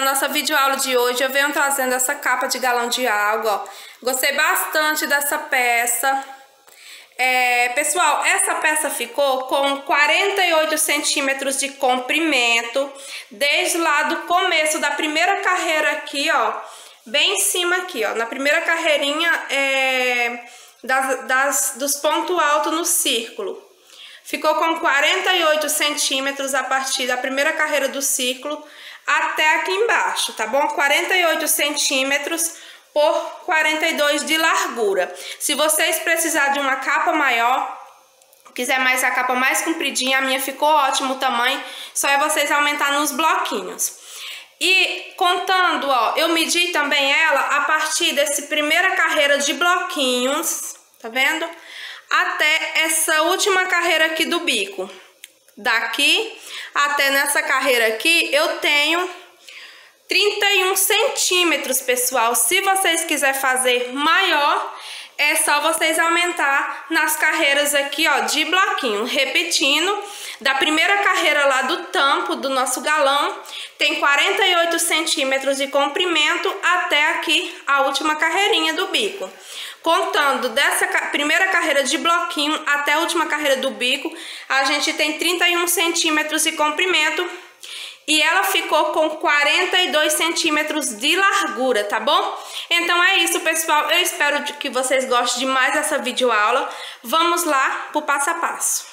na nossa videoaula de hoje eu venho trazendo essa capa de galão de água, ó. Gostei bastante dessa peça. É, pessoal, essa peça ficou com 48 centímetros de comprimento, desde lá do começo da primeira carreira aqui, ó, bem em cima aqui, ó, na primeira carreirinha é, das, das, dos pontos altos no círculo. Ficou com 48 centímetros a partir da primeira carreira do círculo, até aqui embaixo, tá bom? 48 centímetros por 42 de largura. Se vocês precisar de uma capa maior, quiser mais a capa mais compridinha, a minha ficou ótimo o tamanho, só é vocês aumentar nos bloquinhos. E contando, ó, eu medi também ela a partir desse primeira carreira de bloquinhos, tá vendo? Até essa última carreira aqui do bico. Daqui até nessa carreira aqui, eu tenho 31 centímetros, pessoal. Se vocês quiserem fazer maior, é só vocês aumentar nas carreiras aqui, ó, de bloquinho. Repetindo, da primeira carreira lá do tampo do nosso galão, tem 48 centímetros de comprimento até aqui a última carreirinha do bico. Contando dessa primeira carreira de bloquinho até a última carreira do bico, a gente tem 31 centímetros de comprimento e ela ficou com 42 centímetros de largura, tá bom? Então é isso, pessoal. Eu espero que vocês gostem de mais videoaula. Vamos lá pro passo a passo.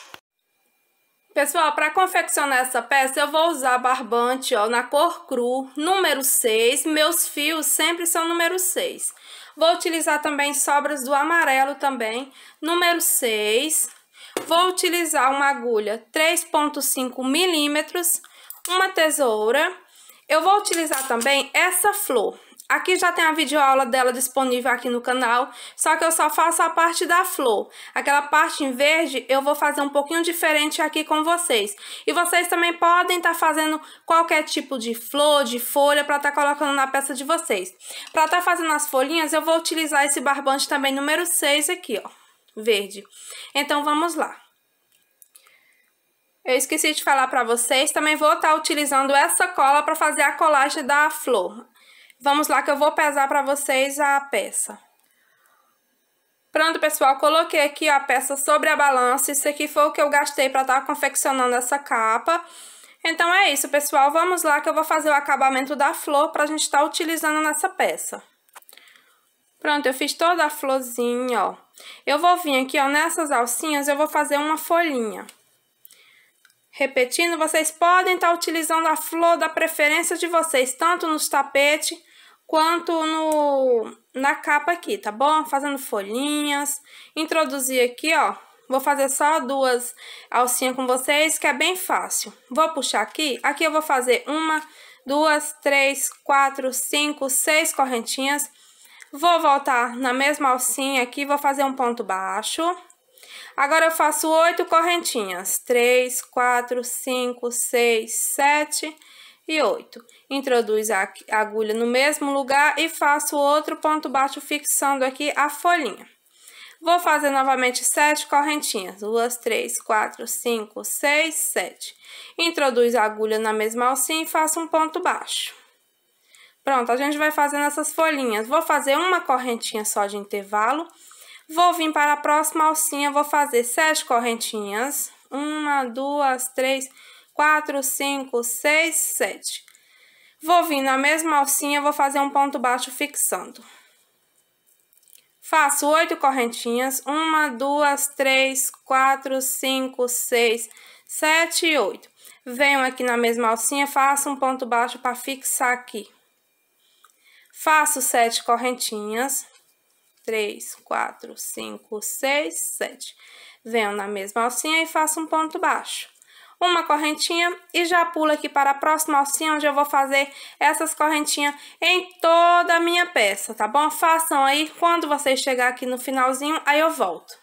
Pessoal, para confeccionar essa peça, eu vou usar barbante ó, na cor cru, número 6. Meus fios sempre são número 6. Vou utilizar também sobras do amarelo também. Número 6. Vou utilizar uma agulha 3.5 milímetros, uma tesoura. Eu vou utilizar também essa flor. Aqui já tem a videoaula dela disponível aqui no canal, só que eu só faço a parte da flor. Aquela parte em verde eu vou fazer um pouquinho diferente aqui com vocês. E vocês também podem estar tá fazendo qualquer tipo de flor, de folha, para estar tá colocando na peça de vocês. Para estar tá fazendo as folhinhas, eu vou utilizar esse barbante também número 6 aqui, ó, verde. Então vamos lá. Eu esqueci de falar para vocês, também vou estar tá utilizando essa cola para fazer a colagem da flor. Vamos lá que eu vou pesar para vocês a peça. Pronto, pessoal, coloquei aqui a peça sobre a balança. Isso aqui foi o que eu gastei para estar tá confeccionando essa capa. Então é isso, pessoal. Vamos lá que eu vou fazer o acabamento da flor para a gente estar tá utilizando nessa peça. Pronto, eu fiz toda a florzinha, ó. Eu vou vir aqui, ó, nessas alcinhas eu vou fazer uma folhinha. Repetindo, vocês podem estar tá utilizando a flor da preferência de vocês, tanto nos tapetes quanto no, na capa aqui, tá bom? Fazendo folhinhas, introduzir aqui, ó. Vou fazer só duas alcinhas com vocês, que é bem fácil. Vou puxar aqui, aqui eu vou fazer uma, duas, três, quatro, cinco, seis correntinhas. Vou voltar na mesma alcinha aqui, vou fazer um ponto baixo. Agora eu faço oito correntinhas. Três, quatro, cinco, seis, sete e 8. Introduz a agulha no mesmo lugar e faço outro ponto baixo fixando aqui a folhinha. Vou fazer novamente sete correntinhas. 2, 3, 4, 5, 6, 7. Introduz a agulha na mesma alcinha e faço um ponto baixo. Pronto, a gente vai fazendo essas folhinhas. Vou fazer uma correntinha só de intervalo. Vou vir para a próxima alcinha, vou fazer sete correntinhas. Uma, duas, três, 4, 5, 6, 7. Vou vir na mesma alcinha, vou fazer um ponto baixo fixando. Faço oito correntinhas, uma, duas, três, quatro, cinco, seis, sete e oito. Venho aqui na mesma alcinha, faço um ponto baixo para fixar aqui. Faço sete correntinhas, três, quatro, cinco, seis, sete. Venho na mesma alcinha e faço um ponto baixo uma correntinha e já pulo aqui para a próxima alcinha, onde eu vou fazer essas correntinhas em toda a minha peça, tá bom? Façam aí, quando vocês chegar aqui no finalzinho, aí eu volto.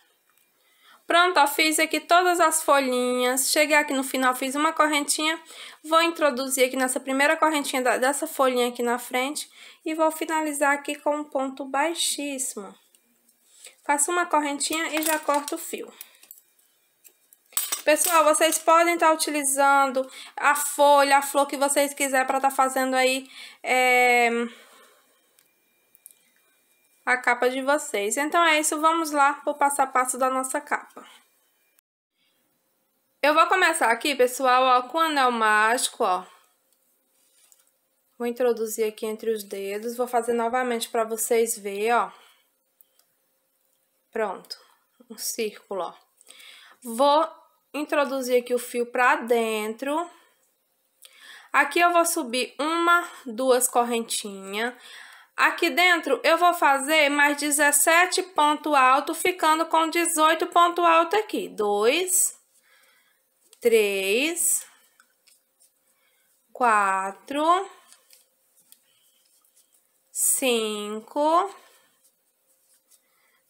Pronto, ó, fiz aqui todas as folhinhas, cheguei aqui no final, fiz uma correntinha, vou introduzir aqui nessa primeira correntinha da, dessa folhinha aqui na frente e vou finalizar aqui com um ponto baixíssimo. Faço uma correntinha e já corto o fio. Pessoal, vocês podem estar tá utilizando a folha, a flor que vocês quiserem para estar tá fazendo aí é, a capa de vocês. Então é isso, vamos lá para o passo a passo da nossa capa. Eu vou começar aqui, pessoal, ó, com o anel mágico, ó. Vou introduzir aqui entre os dedos, vou fazer novamente para vocês verem, ó. Pronto, um círculo, ó. Vou introduzir aqui o fio para dentro. Aqui eu vou subir uma, duas correntinhas. Aqui dentro eu vou fazer mais 17 ponto alto, ficando com 18 ponto alto aqui. 2, 3, 4, 5,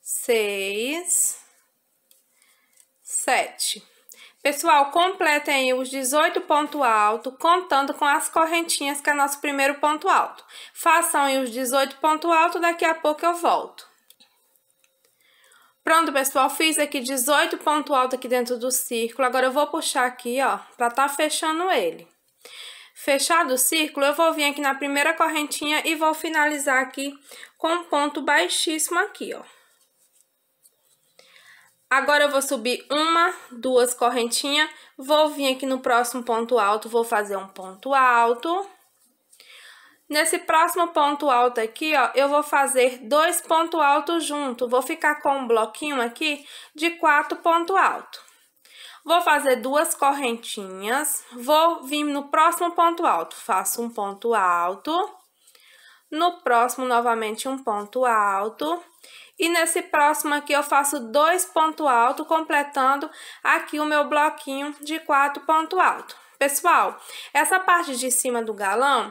6, 7. Pessoal, completem os 18 pontos altos, contando com as correntinhas, que é nosso primeiro ponto alto. Façam os 18 pontos altos, daqui a pouco eu volto. Pronto, pessoal, fiz aqui 18 pontos altos aqui dentro do círculo. Agora eu vou puxar aqui, ó, pra tá fechando ele. Fechado o círculo, eu vou vir aqui na primeira correntinha e vou finalizar aqui com um ponto baixíssimo aqui, ó. Agora eu vou subir uma, duas correntinhas, vou vir aqui no próximo ponto alto, vou fazer um ponto alto. Nesse próximo ponto alto aqui, ó, eu vou fazer dois pontos altos junto, vou ficar com um bloquinho aqui de quatro pontos altos. Vou fazer duas correntinhas, vou vir no próximo ponto alto, faço um ponto alto, no próximo novamente um ponto alto, e nesse próximo aqui eu faço dois ponto alto, completando aqui o meu bloquinho de quatro ponto alto. Pessoal, essa parte de cima do galão,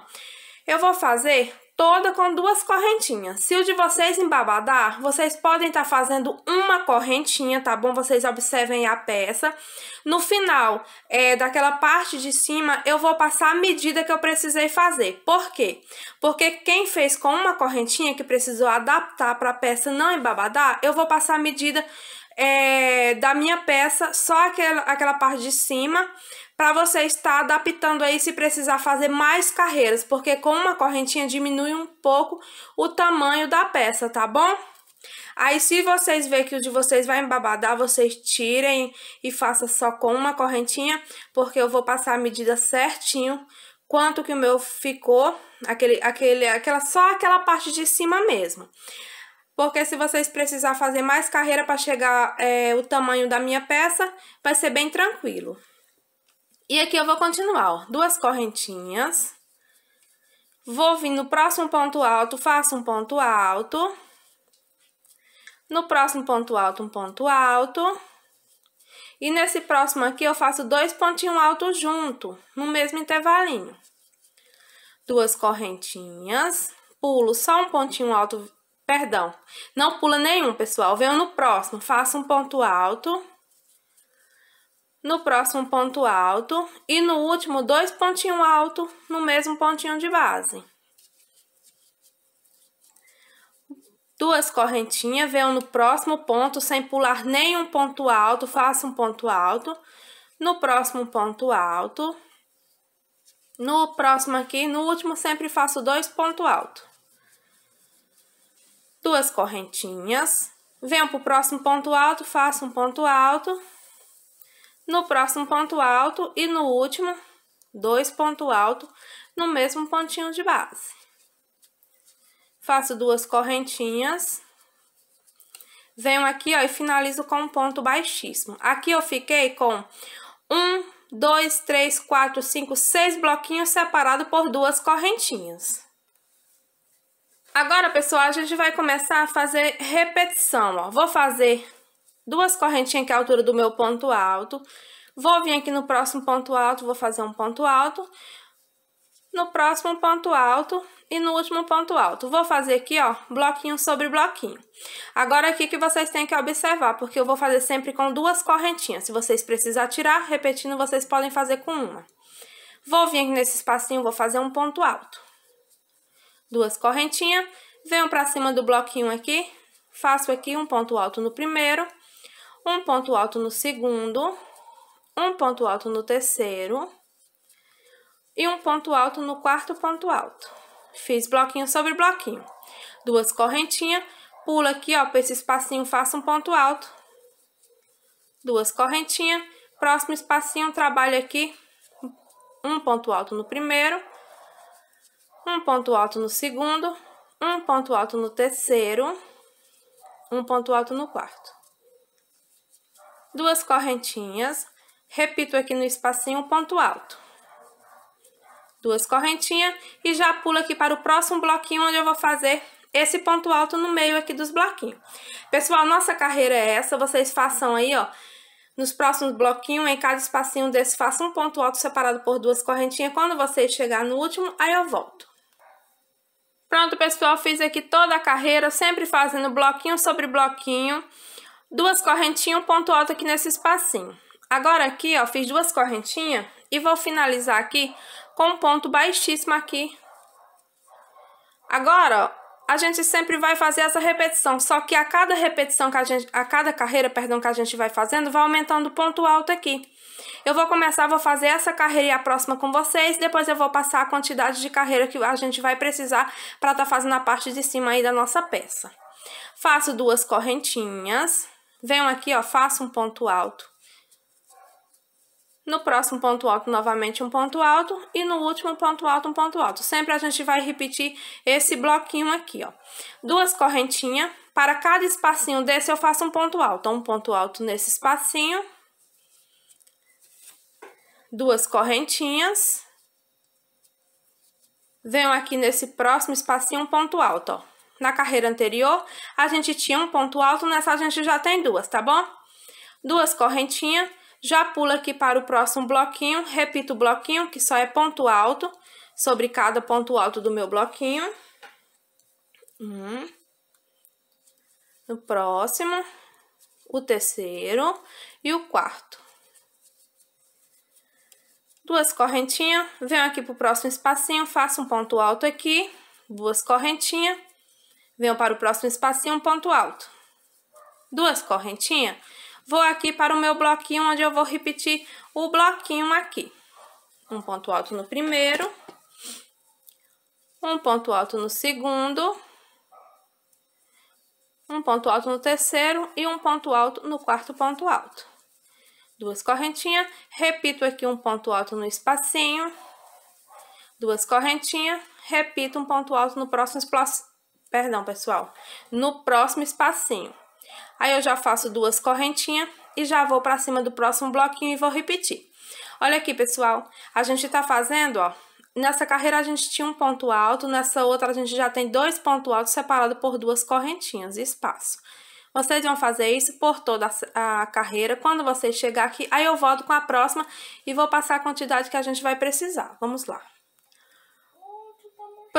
eu vou fazer toda com duas correntinhas. Se o de vocês embabadar, vocês podem estar tá fazendo uma correntinha, tá bom? Vocês observem a peça. No final é, daquela parte de cima, eu vou passar a medida que eu precisei fazer. Por quê? Porque quem fez com uma correntinha que precisou adaptar para a peça não embabadar, eu vou passar a medida é, da minha peça, só aquela, aquela parte de cima, para você estar adaptando aí se precisar fazer mais carreiras, porque com uma correntinha diminui um pouco o tamanho da peça, tá bom? Aí se vocês verem que o de vocês vai embabadar, vocês tirem e façam só com uma correntinha, porque eu vou passar a medida certinho quanto que o meu ficou, aquele, aquele, aquela, só aquela parte de cima mesmo. Porque se vocês precisar fazer mais carreira para chegar é, o tamanho da minha peça, vai ser bem tranquilo. E aqui eu vou continuar, ó, duas correntinhas. Vou vir no próximo ponto alto, faço um ponto alto. No próximo ponto alto, um ponto alto. E nesse próximo aqui, eu faço dois pontinhos altos junto, no mesmo intervalinho. Duas correntinhas, pulo só um pontinho alto, perdão, não pula nenhum, pessoal. Venho no próximo, faço um ponto alto no próximo ponto alto e no último dois pontinhos altos no mesmo pontinho de base. Duas correntinhas, venham no próximo ponto sem pular nenhum ponto alto, faça um ponto alto. No próximo ponto alto, no próximo aqui, no último sempre faço dois ponto alto. Duas correntinhas, venham pro próximo ponto alto, faço um ponto alto no próximo ponto alto e no último, dois ponto alto no mesmo pontinho de base. Faço duas correntinhas. Venho aqui, ó, e finalizo com um ponto baixíssimo. Aqui eu fiquei com um, dois, três, quatro, cinco, seis bloquinhos separados por duas correntinhas. Agora, pessoal, a gente vai começar a fazer repetição, ó. Vou fazer duas correntinhas que é a altura do meu ponto alto. Vou vir aqui no próximo ponto alto, vou fazer um ponto alto. No próximo ponto alto e no último ponto alto. Vou fazer aqui, ó, bloquinho sobre bloquinho. Agora aqui que vocês têm que observar, porque eu vou fazer sempre com duas correntinhas. Se vocês precisar tirar, repetindo, vocês podem fazer com uma. Vou vir aqui nesse espacinho, vou fazer um ponto alto. Duas correntinhas, venho pra cima do bloquinho aqui, faço aqui um ponto alto no primeiro um ponto alto no segundo, um ponto alto no terceiro e um ponto alto no quarto ponto alto. Fiz bloquinho sobre bloquinho. Duas correntinhas, pula aqui, ó, para esse espacinho faça um ponto alto. Duas correntinhas, próximo espacinho trabalho aqui um ponto alto no primeiro, um ponto alto no segundo, um ponto alto no terceiro, um ponto alto no quarto duas correntinhas, repito aqui no espacinho ponto alto. Duas correntinhas e já pulo aqui para o próximo bloquinho onde eu vou fazer esse ponto alto no meio aqui dos bloquinhos. Pessoal, nossa carreira é essa, vocês façam aí, ó, nos próximos bloquinhos, em cada espacinho desse, faça um ponto alto separado por duas correntinhas. Quando vocês chegar no último, aí eu volto. Pronto, pessoal, fiz aqui toda a carreira, sempre fazendo bloquinho sobre bloquinho. Duas correntinhas, um ponto alto aqui nesse espacinho. Agora aqui, ó, fiz duas correntinhas e vou finalizar aqui com um ponto baixíssimo aqui. Agora, ó, a gente sempre vai fazer essa repetição, só que a cada repetição que a gente, a cada carreira, perdão, que a gente vai fazendo, vai aumentando o ponto alto aqui. Eu vou começar, vou fazer essa carreira e a próxima com vocês, depois eu vou passar a quantidade de carreira que a gente vai precisar para estar tá fazendo a parte de cima aí da nossa peça. Faço duas correntinhas. Venho aqui, ó, faço um ponto alto. No próximo ponto alto, novamente um ponto alto. E no último ponto alto, um ponto alto. Sempre a gente vai repetir esse bloquinho aqui, ó. Duas correntinhas. Para cada espacinho desse, eu faço um ponto alto. Um ponto alto nesse espacinho. Duas correntinhas. Venho aqui nesse próximo espacinho, um ponto alto, ó na carreira anterior, a gente tinha um ponto alto, nessa a gente já tem duas, tá bom? Duas correntinhas, já pula aqui para o próximo bloquinho, repito o bloquinho, que só é ponto alto, sobre cada ponto alto do meu bloquinho. Um. No próximo, o terceiro e o quarto. Duas correntinhas, venho aqui para o próximo espacinho, faço um ponto alto aqui, duas correntinhas, Venho para o próximo espacinho, ponto alto. Duas correntinhas. Vou aqui para o meu bloquinho, onde eu vou repetir o bloquinho aqui. Um ponto alto no primeiro. Um ponto alto no segundo. Um ponto alto no terceiro e um ponto alto no quarto ponto alto. Duas correntinhas. Repito aqui um ponto alto no espacinho duas correntinhas, repito um ponto alto no próximo Perdão, pessoal. No próximo espacinho. Aí eu já faço duas correntinhas e já vou para cima do próximo bloquinho e vou repetir. Olha aqui, pessoal. A gente tá fazendo, ó. Nessa carreira a gente tinha um ponto alto, nessa outra a gente já tem dois pontos altos separados por duas correntinhas espaço. Vocês vão fazer isso por toda a carreira. Quando vocês chegar aqui, aí eu volto com a próxima e vou passar a quantidade que a gente vai precisar. Vamos lá.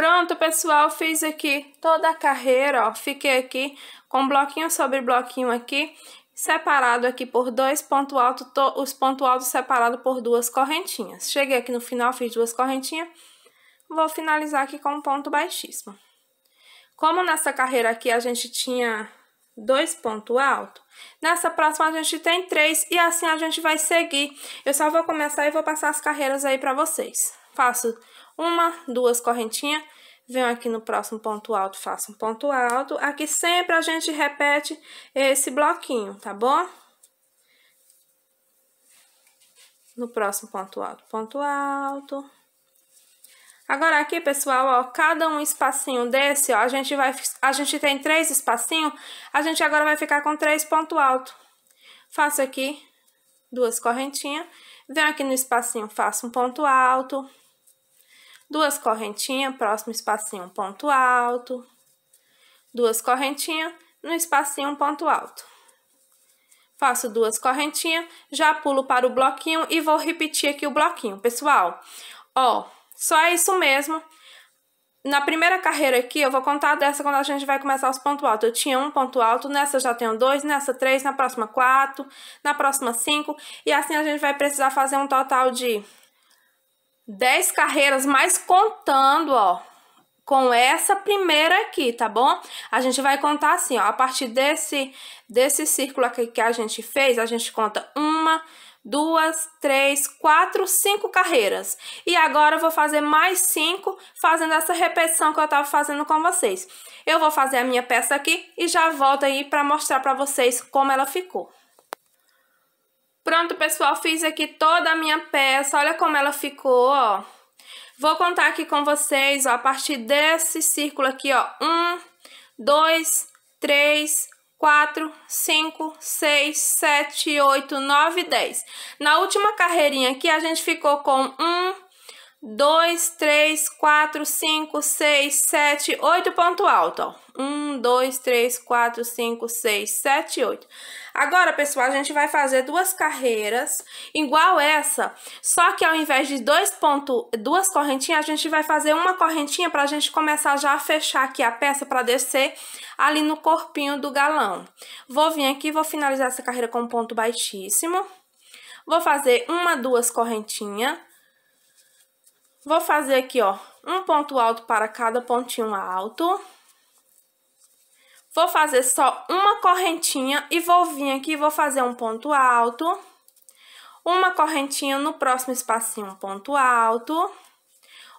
Pronto, pessoal, fiz aqui toda a carreira, ó. Fiquei aqui com bloquinho sobre bloquinho aqui, separado aqui por dois pontos altos, os pontos altos separados por duas correntinhas. Cheguei aqui no final, fiz duas correntinhas. Vou finalizar aqui com um ponto baixíssimo. Como nessa carreira aqui a gente tinha dois pontos altos, nessa próxima a gente tem três e assim a gente vai seguir. Eu só vou começar e vou passar as carreiras aí pra vocês. Faço uma, duas correntinhas, venho aqui no próximo ponto alto, faço um ponto alto. Aqui sempre a gente repete esse bloquinho, tá bom? No próximo ponto alto, ponto alto. Agora aqui, pessoal, ó, cada um espacinho desse, ó, a gente vai, a gente tem três espacinhos, a gente agora vai ficar com três ponto alto. Faço aqui duas correntinhas, venho aqui no espacinho, faço um ponto alto duas correntinhas próximo espacinho ponto alto, duas correntinhas no espacinho ponto alto. Faço duas correntinhas, já pulo para o bloquinho e vou repetir aqui o bloquinho, pessoal. Ó, só é isso mesmo. Na primeira carreira aqui, eu vou contar dessa quando a gente vai começar os pontos altos. Eu tinha um ponto alto, nessa já tenho dois, nessa três, na próxima quatro, na próxima cinco. E assim a gente vai precisar fazer um total de 10 carreiras, mas contando, ó, com essa primeira aqui, tá bom? A gente vai contar assim, ó, a partir desse, desse círculo aqui que a gente fez, a gente conta uma, duas, três, quatro, cinco carreiras. E agora eu vou fazer mais cinco, fazendo essa repetição que eu tava fazendo com vocês. Eu vou fazer a minha peça aqui e já volto aí para mostrar para vocês como ela ficou. Pronto, pessoal, fiz aqui toda a minha peça. Olha como ela ficou, ó. Vou contar aqui com vocês, ó, a partir desse círculo aqui, ó. Um, dois, três, 4, 5, 6, 7, 8, 9, 10. Na última carreirinha aqui, a gente ficou com 1, 2, 3, 4, 5, 6, 7, 8 ponto alto, ó. 1, 2, 3, 4, 5, 6, 7, 8. Agora, pessoal, a gente vai fazer duas carreiras igual essa, só que ao invés de dois ponto, duas correntinhas, a gente vai fazer uma correntinha para a gente começar já a fechar aqui a peça para descer ali no corpinho do galão. Vou vir aqui, vou finalizar essa carreira com um ponto baixíssimo. Vou fazer uma, duas correntinhas Vou fazer aqui, ó, um ponto alto para cada pontinho alto. Vou fazer só uma correntinha e vou vir aqui, vou fazer um ponto alto. Uma correntinha no próximo espacinho, um ponto alto.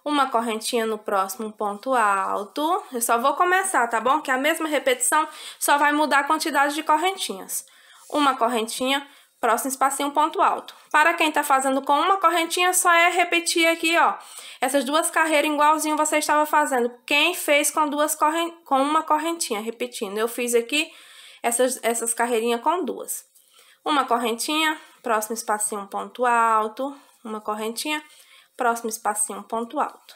Uma correntinha no próximo, um ponto alto. Eu só vou começar, tá bom? Que a mesma repetição só vai mudar a quantidade de correntinhas. Uma correntinha próximo espacinho, ponto alto. Para quem está fazendo com uma correntinha, só é repetir aqui, ó, essas duas carreiras igualzinho você estava fazendo. Quem fez com duas corren com uma correntinha, repetindo. Eu fiz aqui essas, essas carreirinhas com duas. Uma correntinha, próximo espacinho, ponto alto. Uma correntinha, próximo espacinho, ponto alto.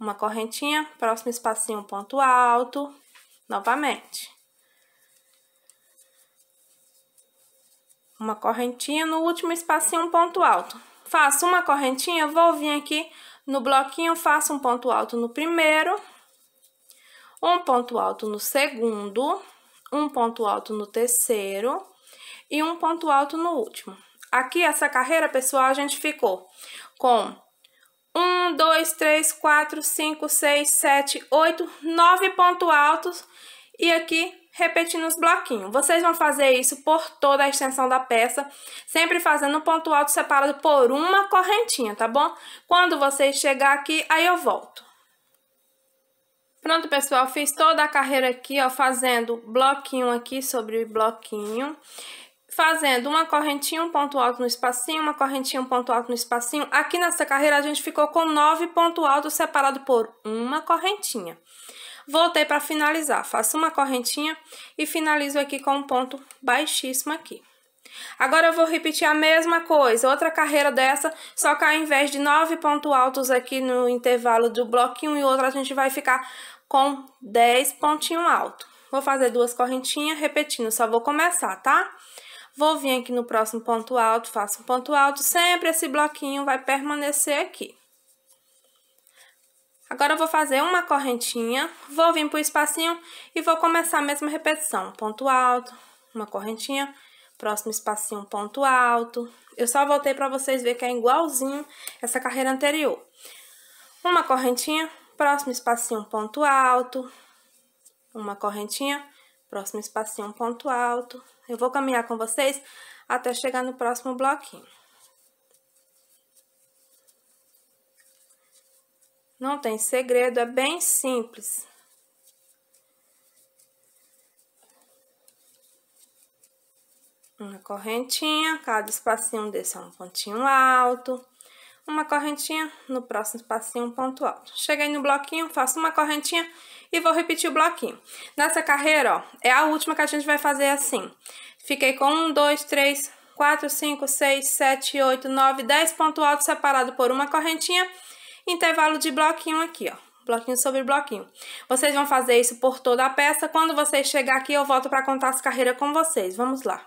Uma correntinha, próximo espacinho, ponto alto. Novamente. uma correntinha no último espacinho um ponto alto. Faço uma correntinha, vou vir aqui no bloquinho, faço um ponto alto no primeiro, um ponto alto no segundo, um ponto alto no terceiro e um ponto alto no último. Aqui, essa carreira, pessoal, a gente ficou com um dois três quatro cinco seis sete oito nove pontos altos e aqui repetindo os bloquinhos. Vocês vão fazer isso por toda a extensão da peça, sempre fazendo um ponto alto separado por uma correntinha, tá bom? Quando vocês chegar aqui, aí eu volto. Pronto, pessoal, fiz toda a carreira aqui, ó, fazendo bloquinho aqui sobre bloquinho, fazendo uma correntinha, um ponto alto no espacinho, uma correntinha, um ponto alto no espacinho. Aqui nessa carreira a gente ficou com nove ponto alto separado por uma correntinha. Voltei para finalizar, faço uma correntinha e finalizo aqui com um ponto baixíssimo aqui. Agora eu vou repetir a mesma coisa, outra carreira dessa, só que ao invés de nove pontos altos aqui no intervalo do bloquinho e outro, a gente vai ficar com dez pontinhos altos. Vou fazer duas correntinhas, repetindo, só vou começar, tá? Vou vir aqui no próximo ponto alto, faço um ponto alto, sempre esse bloquinho vai permanecer aqui. Agora eu vou fazer uma correntinha, vou vir para o espacinho e vou começar a mesma repetição. Ponto alto, uma correntinha, próximo espacinho, ponto alto. Eu só voltei para vocês ver que é igualzinho essa carreira anterior. Uma correntinha, próximo espacinho, ponto alto. Uma correntinha, próximo espacinho, ponto alto. Eu vou caminhar com vocês até chegar no próximo bloquinho. Não tem segredo, é bem simples. Uma correntinha, cada espacinho desse é um pontinho alto. Uma correntinha, no próximo espacinho um ponto alto. Cheguei no bloquinho, faço uma correntinha e vou repetir o bloquinho. Nessa carreira, ó, é a última que a gente vai fazer assim. Fiquei com um, dois, três, 4, 5, 6, 7, 8, 9, 10 ponto alto separado por uma correntinha intervalo de bloquinho aqui, ó. Bloquinho sobre bloquinho. Vocês vão fazer isso por toda a peça. Quando vocês chegar aqui, eu volto para contar as carreiras com vocês. Vamos lá.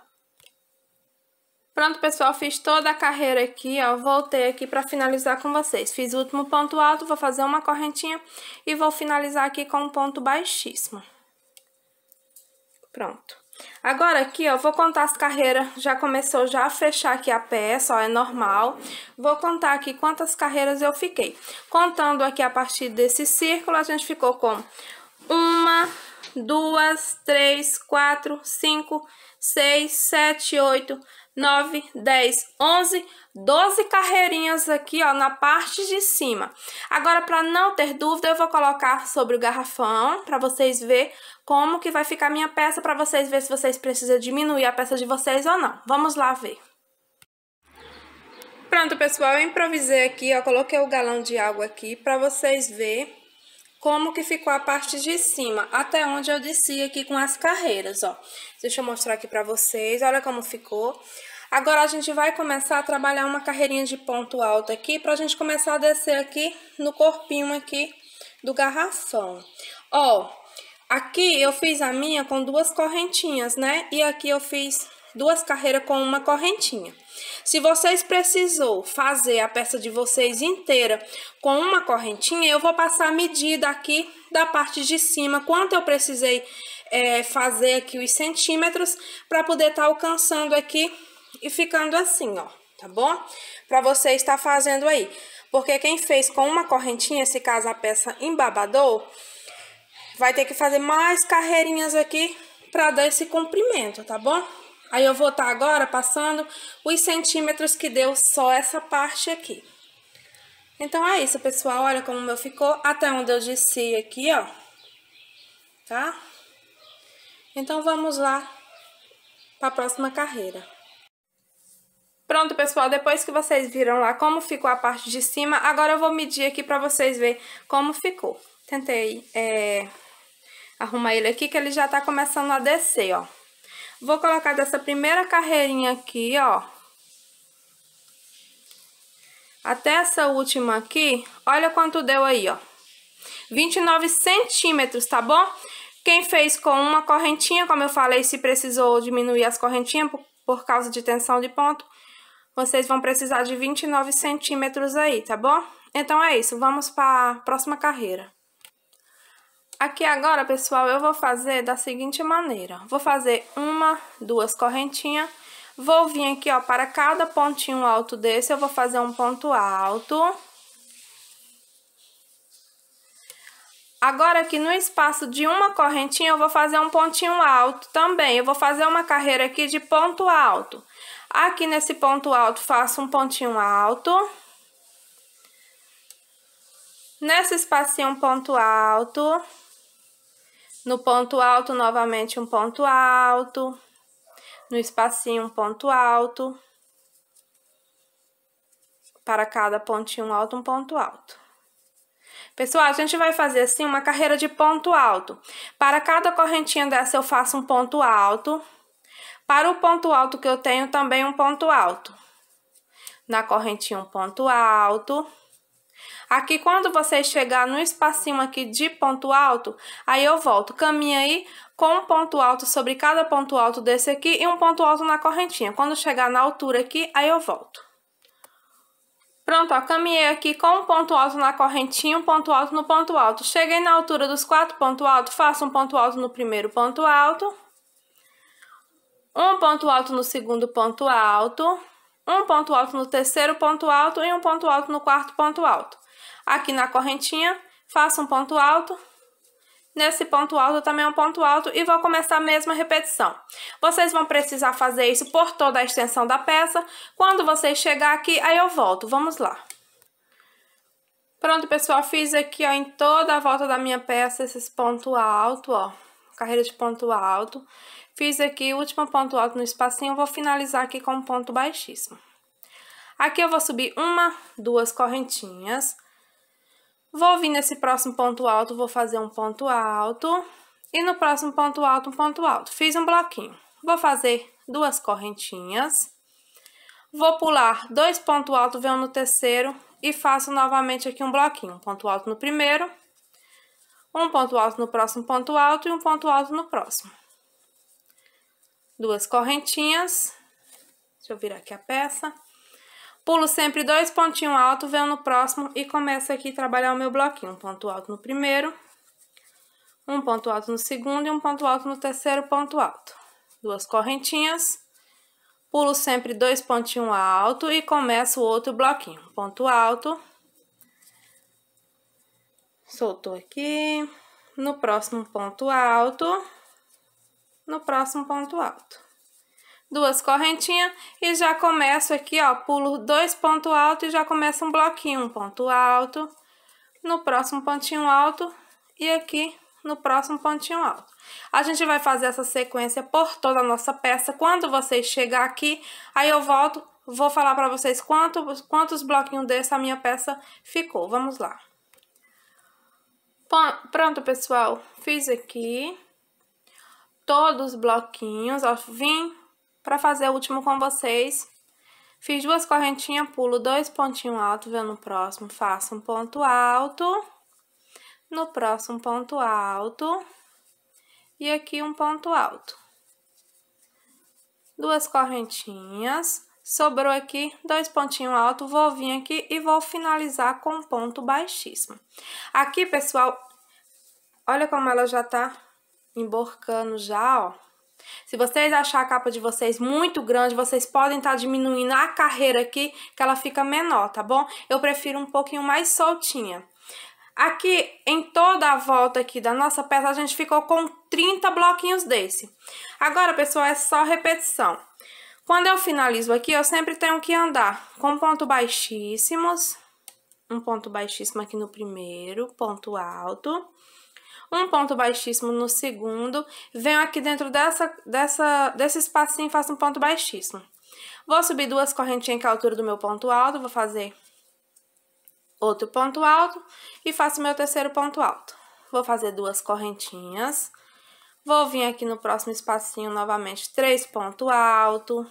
Pronto, pessoal, fiz toda a carreira aqui, ó, voltei aqui para finalizar com vocês. Fiz o último ponto alto, vou fazer uma correntinha e vou finalizar aqui com um ponto baixíssimo. Pronto. Agora aqui, ó, vou contar as carreiras, já começou já a fechar aqui a peça, ó, é normal. Vou contar aqui quantas carreiras eu fiquei. Contando aqui a partir desse círculo, a gente ficou com uma, duas, três, quatro, cinco, seis, sete, oito, 9, 10, 11, 12 carreirinhas aqui, ó, na parte de cima. Agora, para não ter dúvida, eu vou colocar sobre o garrafão, para vocês ver como que vai ficar minha peça, para vocês ver se vocês precisam diminuir a peça de vocês ou não. Vamos lá ver. Pronto, pessoal, eu improvisei aqui, ó, coloquei o galão de água aqui para vocês verem como que ficou a parte de cima, até onde eu desci aqui com as carreiras, ó. Deixa eu mostrar aqui pra vocês, olha como ficou. Agora a gente vai começar a trabalhar uma carreirinha de ponto alto aqui, pra gente começar a descer aqui no corpinho aqui do garrafão. Ó, aqui eu fiz a minha com duas correntinhas, né? E aqui eu fiz duas carreiras com uma correntinha. Se vocês precisou fazer a peça de vocês inteira com uma correntinha, eu vou passar a medida aqui da parte de cima, quanto eu precisei é, fazer aqui os centímetros para poder estar tá alcançando aqui e ficando assim, ó, tá bom? Para você estar fazendo aí. Porque quem fez com uma correntinha, se caso a peça embabadou, vai ter que fazer mais carreirinhas aqui para dar esse comprimento, tá bom? Aí eu vou estar tá agora passando os centímetros que deu só essa parte aqui. Então, é isso, pessoal. Olha como o meu ficou até onde eu disse aqui, ó. Tá? Então, vamos lá para a próxima carreira. Pronto, pessoal, depois que vocês viram lá como ficou a parte de cima, agora eu vou medir aqui para vocês verem como ficou. Tentei é, arrumar ele aqui, que ele já tá começando a descer, ó. Vou colocar dessa primeira carreirinha aqui, ó. Até essa última aqui, olha quanto deu aí, ó. 29 centímetros, tá bom? Quem fez com uma correntinha, como eu falei, se precisou diminuir as correntinhas por, por causa de tensão de ponto, vocês vão precisar de 29 centímetros aí, tá bom? Então é isso, vamos para a próxima carreira. Aqui agora, pessoal, eu vou fazer da seguinte maneira. Vou fazer uma, duas correntinhas. Vou vir aqui, ó, para cada pontinho alto desse, eu vou fazer um ponto alto. Agora, aqui no espaço de uma correntinha, eu vou fazer um pontinho alto também. Eu vou fazer uma carreira aqui de ponto alto. Aqui nesse ponto alto, faço um pontinho alto. Nesse espacinho, um ponto alto. No ponto alto, novamente um ponto alto. No espacinho, um ponto alto. Para cada pontinho alto, um ponto alto. Pessoal, a gente vai fazer assim uma carreira de ponto alto. Para cada correntinha dessa, eu faço um ponto alto. Para o ponto alto que eu tenho, também um ponto alto. Na correntinha, um ponto alto. Aqui quando você chegar no espacinho aqui de ponto alto, aí eu volto. Caminha aí com um ponto alto sobre cada ponto alto desse aqui e um ponto alto na correntinha. Quando chegar na altura aqui, aí eu volto. Pronto, ó, caminhei aqui com um ponto alto na correntinha, um ponto alto no ponto alto. Cheguei na altura dos quatro pontos altos, faço um ponto alto no primeiro ponto alto, um ponto alto no segundo ponto alto, um ponto alto no terceiro ponto alto e um ponto alto no quarto ponto alto. Aqui na correntinha, faço um ponto alto, nesse ponto alto também é um ponto alto e vou começar a mesma repetição. Vocês vão precisar fazer isso por toda a extensão da peça. Quando vocês chegar aqui, aí eu volto. Vamos lá. Pronto, pessoal, fiz aqui, ó, em toda a volta da minha peça esses ponto alto, ó, carreira de ponto alto. Fiz aqui o último ponto alto no espacinho, vou finalizar aqui com um ponto baixíssimo. Aqui eu vou subir uma, duas correntinhas, Vou vir nesse próximo ponto alto, vou fazer um ponto alto. E no próximo ponto alto, um ponto alto. Fiz um bloquinho. Vou fazer duas correntinhas. Vou pular dois pontos altos, venho no terceiro e faço novamente aqui um bloquinho. Um ponto alto no primeiro, um ponto alto no próximo ponto alto e um ponto alto no próximo. Duas correntinhas. Deixa eu virar aqui a peça. Pulo sempre dois pontinhos alto, venho no próximo e começo aqui a trabalhar o meu bloquinho. Um ponto alto no primeiro, um ponto alto no segundo e um ponto alto no terceiro ponto alto. Duas correntinhas, pulo sempre dois pontinhos alto e começo o outro bloquinho. Ponto alto, soltou aqui, no próximo ponto alto, no próximo ponto alto duas correntinhas e já começo aqui, ó, pulo dois pontos altos e já começa um bloquinho, um ponto alto, no próximo pontinho alto e aqui no próximo pontinho alto. A gente vai fazer essa sequência por toda a nossa peça. Quando vocês chegar aqui, aí eu volto, vou falar para vocês quanto, quantos bloquinhos dessa minha peça ficou. Vamos lá. Pronto, pessoal, fiz aqui todos os bloquinhos, ó, vim para fazer o último com vocês. Fiz duas correntinhas, pulo dois pontinhos altos, venho no próximo, faço um ponto alto, no próximo ponto alto e aqui um ponto alto. Duas correntinhas, sobrou aqui dois pontinhos altos, vou vir aqui e vou finalizar com um ponto baixíssimo. Aqui, pessoal, olha como ela já tá emborcando já, ó. Se vocês achar a capa de vocês muito grande, vocês podem estar tá diminuindo a carreira aqui, que ela fica menor, tá bom? Eu prefiro um pouquinho mais soltinha. Aqui, em toda a volta aqui da nossa peça, a gente ficou com 30 bloquinhos desse. Agora, pessoal, é só repetição. Quando eu finalizo aqui, eu sempre tenho que andar com ponto baixíssimos, um ponto baixíssimo aqui no primeiro, ponto alto, um ponto baixíssimo no segundo, venho aqui dentro dessa, dessa, desse espacinho e faço um ponto baixíssimo. Vou subir duas correntinhas que é a altura do meu ponto alto, vou fazer outro ponto alto e faço meu terceiro ponto alto. Vou fazer duas correntinhas, vou vir aqui no próximo espacinho novamente três ponto alto,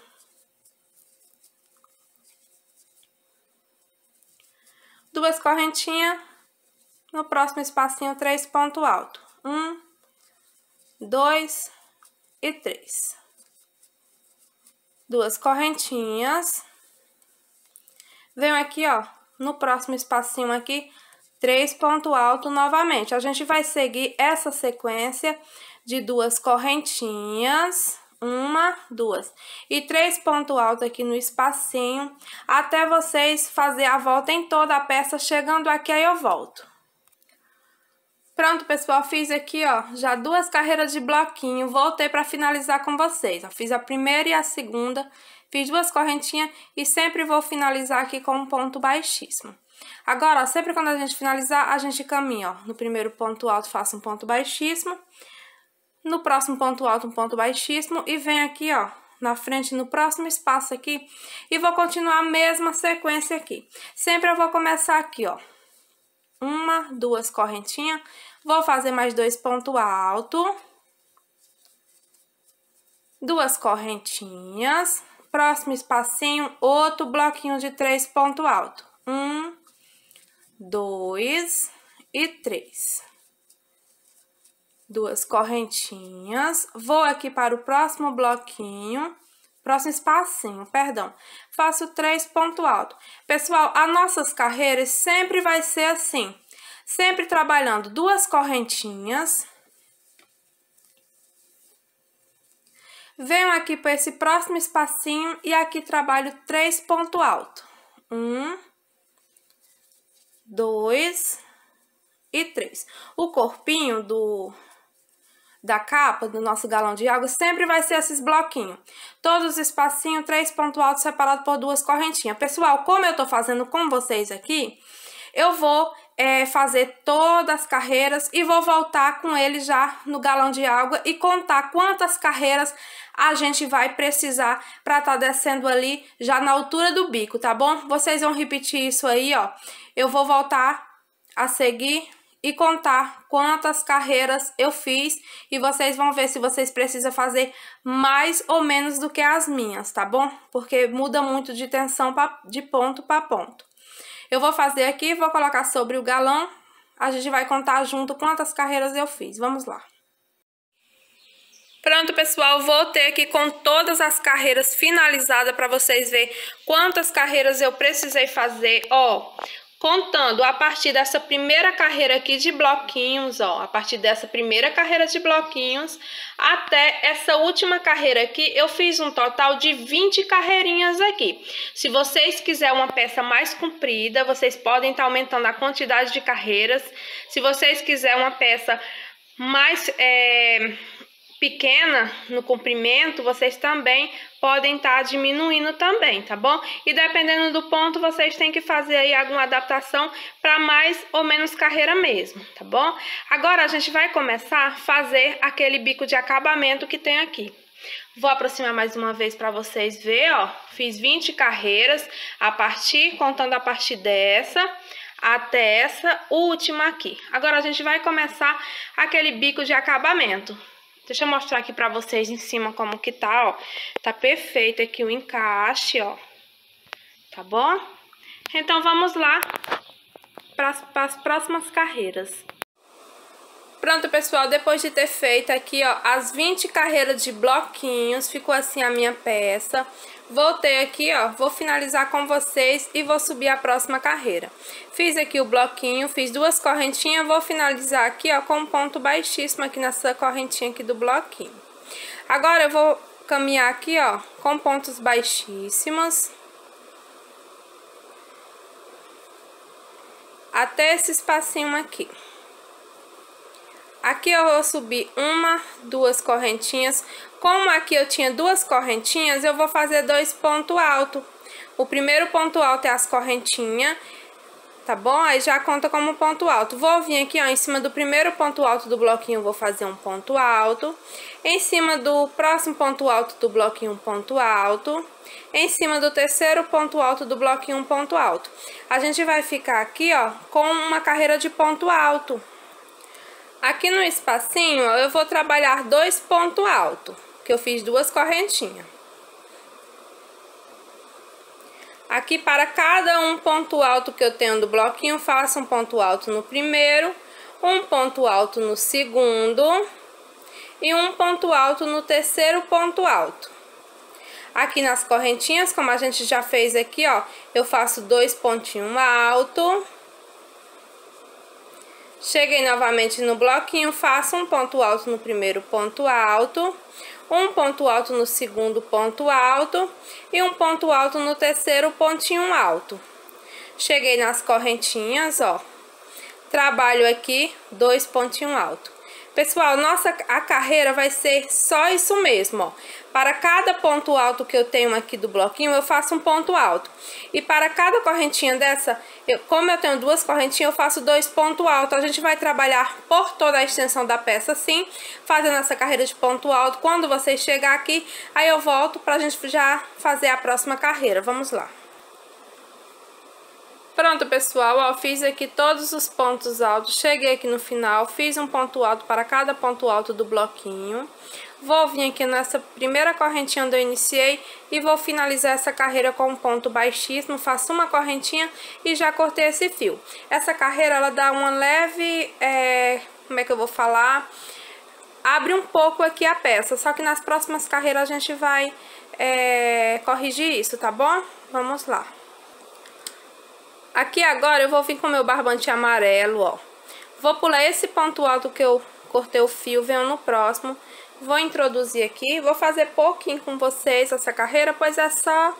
duas correntinhas, no próximo espacinho, três ponto alto. Um, dois e três. Duas correntinhas. Venho aqui, ó, no próximo espacinho aqui, três ponto alto novamente. A gente vai seguir essa sequência de duas correntinhas uma, duas e três ponto alto aqui no espacinho até vocês fazer a volta em toda a peça, chegando aqui aí eu volto. Pronto, pessoal, fiz aqui, ó, já duas carreiras de bloquinho. Voltei para finalizar com vocês, ó. Fiz a primeira e a segunda, fiz duas correntinhas e sempre vou finalizar aqui com um ponto baixíssimo. Agora, ó, sempre quando a gente finalizar, a gente caminha, ó. No primeiro ponto alto, faço um ponto baixíssimo. No próximo ponto alto, um ponto baixíssimo. E vem aqui, ó, na frente, no próximo espaço aqui. E vou continuar a mesma sequência aqui. Sempre eu vou começar aqui, ó uma, duas correntinhas. Vou fazer mais dois ponto alto. Duas correntinhas. Próximo espacinho, outro bloquinho de três ponto alto. Um, dois e três. Duas correntinhas. Vou aqui para o próximo bloquinho. Próximo espacinho, perdão. Faço três ponto alto. Pessoal, as nossas carreiras sempre vai ser assim. Sempre trabalhando duas correntinhas. Venho aqui para esse próximo espacinho e aqui trabalho três ponto alto. Um, dois e três. O corpinho do, da capa do nosso galão de água sempre vai ser esses bloquinhos. Todos os espacinhos, três pontos altos separados por duas correntinhas. Pessoal, como eu tô fazendo com vocês aqui, eu vou é, fazer todas as carreiras e vou voltar com ele já no galão de água e contar quantas carreiras a gente vai precisar para estar tá descendo ali já na altura do bico, tá bom? Vocês vão repetir isso aí, ó. Eu vou voltar a seguir e contar quantas carreiras eu fiz e vocês vão ver se vocês precisam fazer mais ou menos do que as minhas, tá bom? Porque muda muito de tensão pra, de ponto para ponto. Eu vou fazer aqui, vou colocar sobre o galão, a gente vai contar junto quantas carreiras eu fiz, vamos lá. Pronto, pessoal, voltei aqui com todas as carreiras finalizadas para vocês verem quantas carreiras eu precisei fazer. Ó, contando a partir dessa primeira carreira aqui de bloquinhos, ó, a partir dessa primeira carreira de bloquinhos até essa última carreira aqui, eu fiz um total de 20 carreirinhas aqui. Se vocês quiserem uma peça mais comprida, vocês podem estar tá aumentando a quantidade de carreiras. Se vocês quiserem uma peça mais é, pequena no comprimento, vocês também podem estar tá diminuindo também, tá bom? E dependendo do ponto, vocês têm que fazer aí alguma adaptação para mais ou menos carreira mesmo, tá bom? Agora a gente vai começar a fazer aquele bico de acabamento que tem aqui. Vou aproximar mais uma vez para vocês ver, ó. Fiz 20 carreiras a partir, contando a partir dessa até essa última aqui. Agora a gente vai começar aquele bico de acabamento. Deixa eu mostrar aqui pra vocês em cima como que tá, ó. Tá perfeito aqui o encaixe, ó. Tá bom? Então, vamos lá para as próximas carreiras. Pronto, pessoal, depois de ter feito aqui, ó, as 20 carreiras de bloquinhos, ficou assim a minha peça. Voltei aqui, ó, vou finalizar com vocês e vou subir a próxima carreira. Fiz aqui o bloquinho, fiz duas correntinhas, vou finalizar aqui, ó, com um ponto baixíssimo aqui nessa correntinha aqui do bloquinho. Agora eu vou caminhar aqui, ó, com pontos baixíssimos. Até esse espacinho aqui. Aqui eu vou subir uma, duas correntinhas. Como aqui eu tinha duas correntinhas, eu vou fazer dois pontos altos. O primeiro ponto alto é as correntinhas, tá bom? Aí já conta como ponto alto. Vou vir aqui, ó, em cima do primeiro ponto alto do bloquinho, vou fazer um ponto alto. Em cima do próximo ponto alto do bloquinho, um ponto alto. Em cima do terceiro ponto alto do bloquinho, um ponto alto. A gente vai ficar aqui, ó, com uma carreira de ponto alto. Aqui no espacinho, eu vou trabalhar dois pontos altos, que eu fiz duas correntinhas. Aqui, para cada um ponto alto que eu tenho do bloquinho, faço um ponto alto no primeiro, um ponto alto no segundo e um ponto alto no terceiro ponto alto. Aqui nas correntinhas, como a gente já fez aqui, ó, eu faço dois pontinhos alto, Cheguei novamente no bloquinho, faço um ponto alto no primeiro ponto alto, um ponto alto no segundo ponto alto e um ponto alto no terceiro pontinho alto. Cheguei nas correntinhas, ó. Trabalho aqui dois pontinhos altos. Pessoal, nossa a carreira vai ser só isso mesmo, ó. Para cada ponto alto que eu tenho aqui do bloquinho, eu faço um ponto alto. E para cada correntinha dessa, eu, como eu tenho duas correntinhas, eu faço dois pontos altos. A gente vai trabalhar por toda a extensão da peça assim, fazendo essa carreira de ponto alto. Quando você chegar aqui, aí eu volto para a gente já fazer a próxima carreira. Vamos lá. Pronto, pessoal, ó, fiz aqui todos os pontos altos, cheguei aqui no final, fiz um ponto alto para cada ponto alto do bloquinho. Vou vir aqui nessa primeira correntinha onde eu iniciei e vou finalizar essa carreira com um ponto baixíssimo, faço uma correntinha e já cortei esse fio. Essa carreira, ela dá uma leve, é, como é que eu vou falar? Abre um pouco aqui a peça, só que nas próximas carreiras a gente vai é, corrigir isso, tá bom? Vamos lá. Aqui agora eu vou vir com meu barbante amarelo, ó. Vou pular esse ponto alto que eu cortei o fio, venho no próximo. Vou introduzir aqui, vou fazer pouquinho com vocês essa carreira, pois é só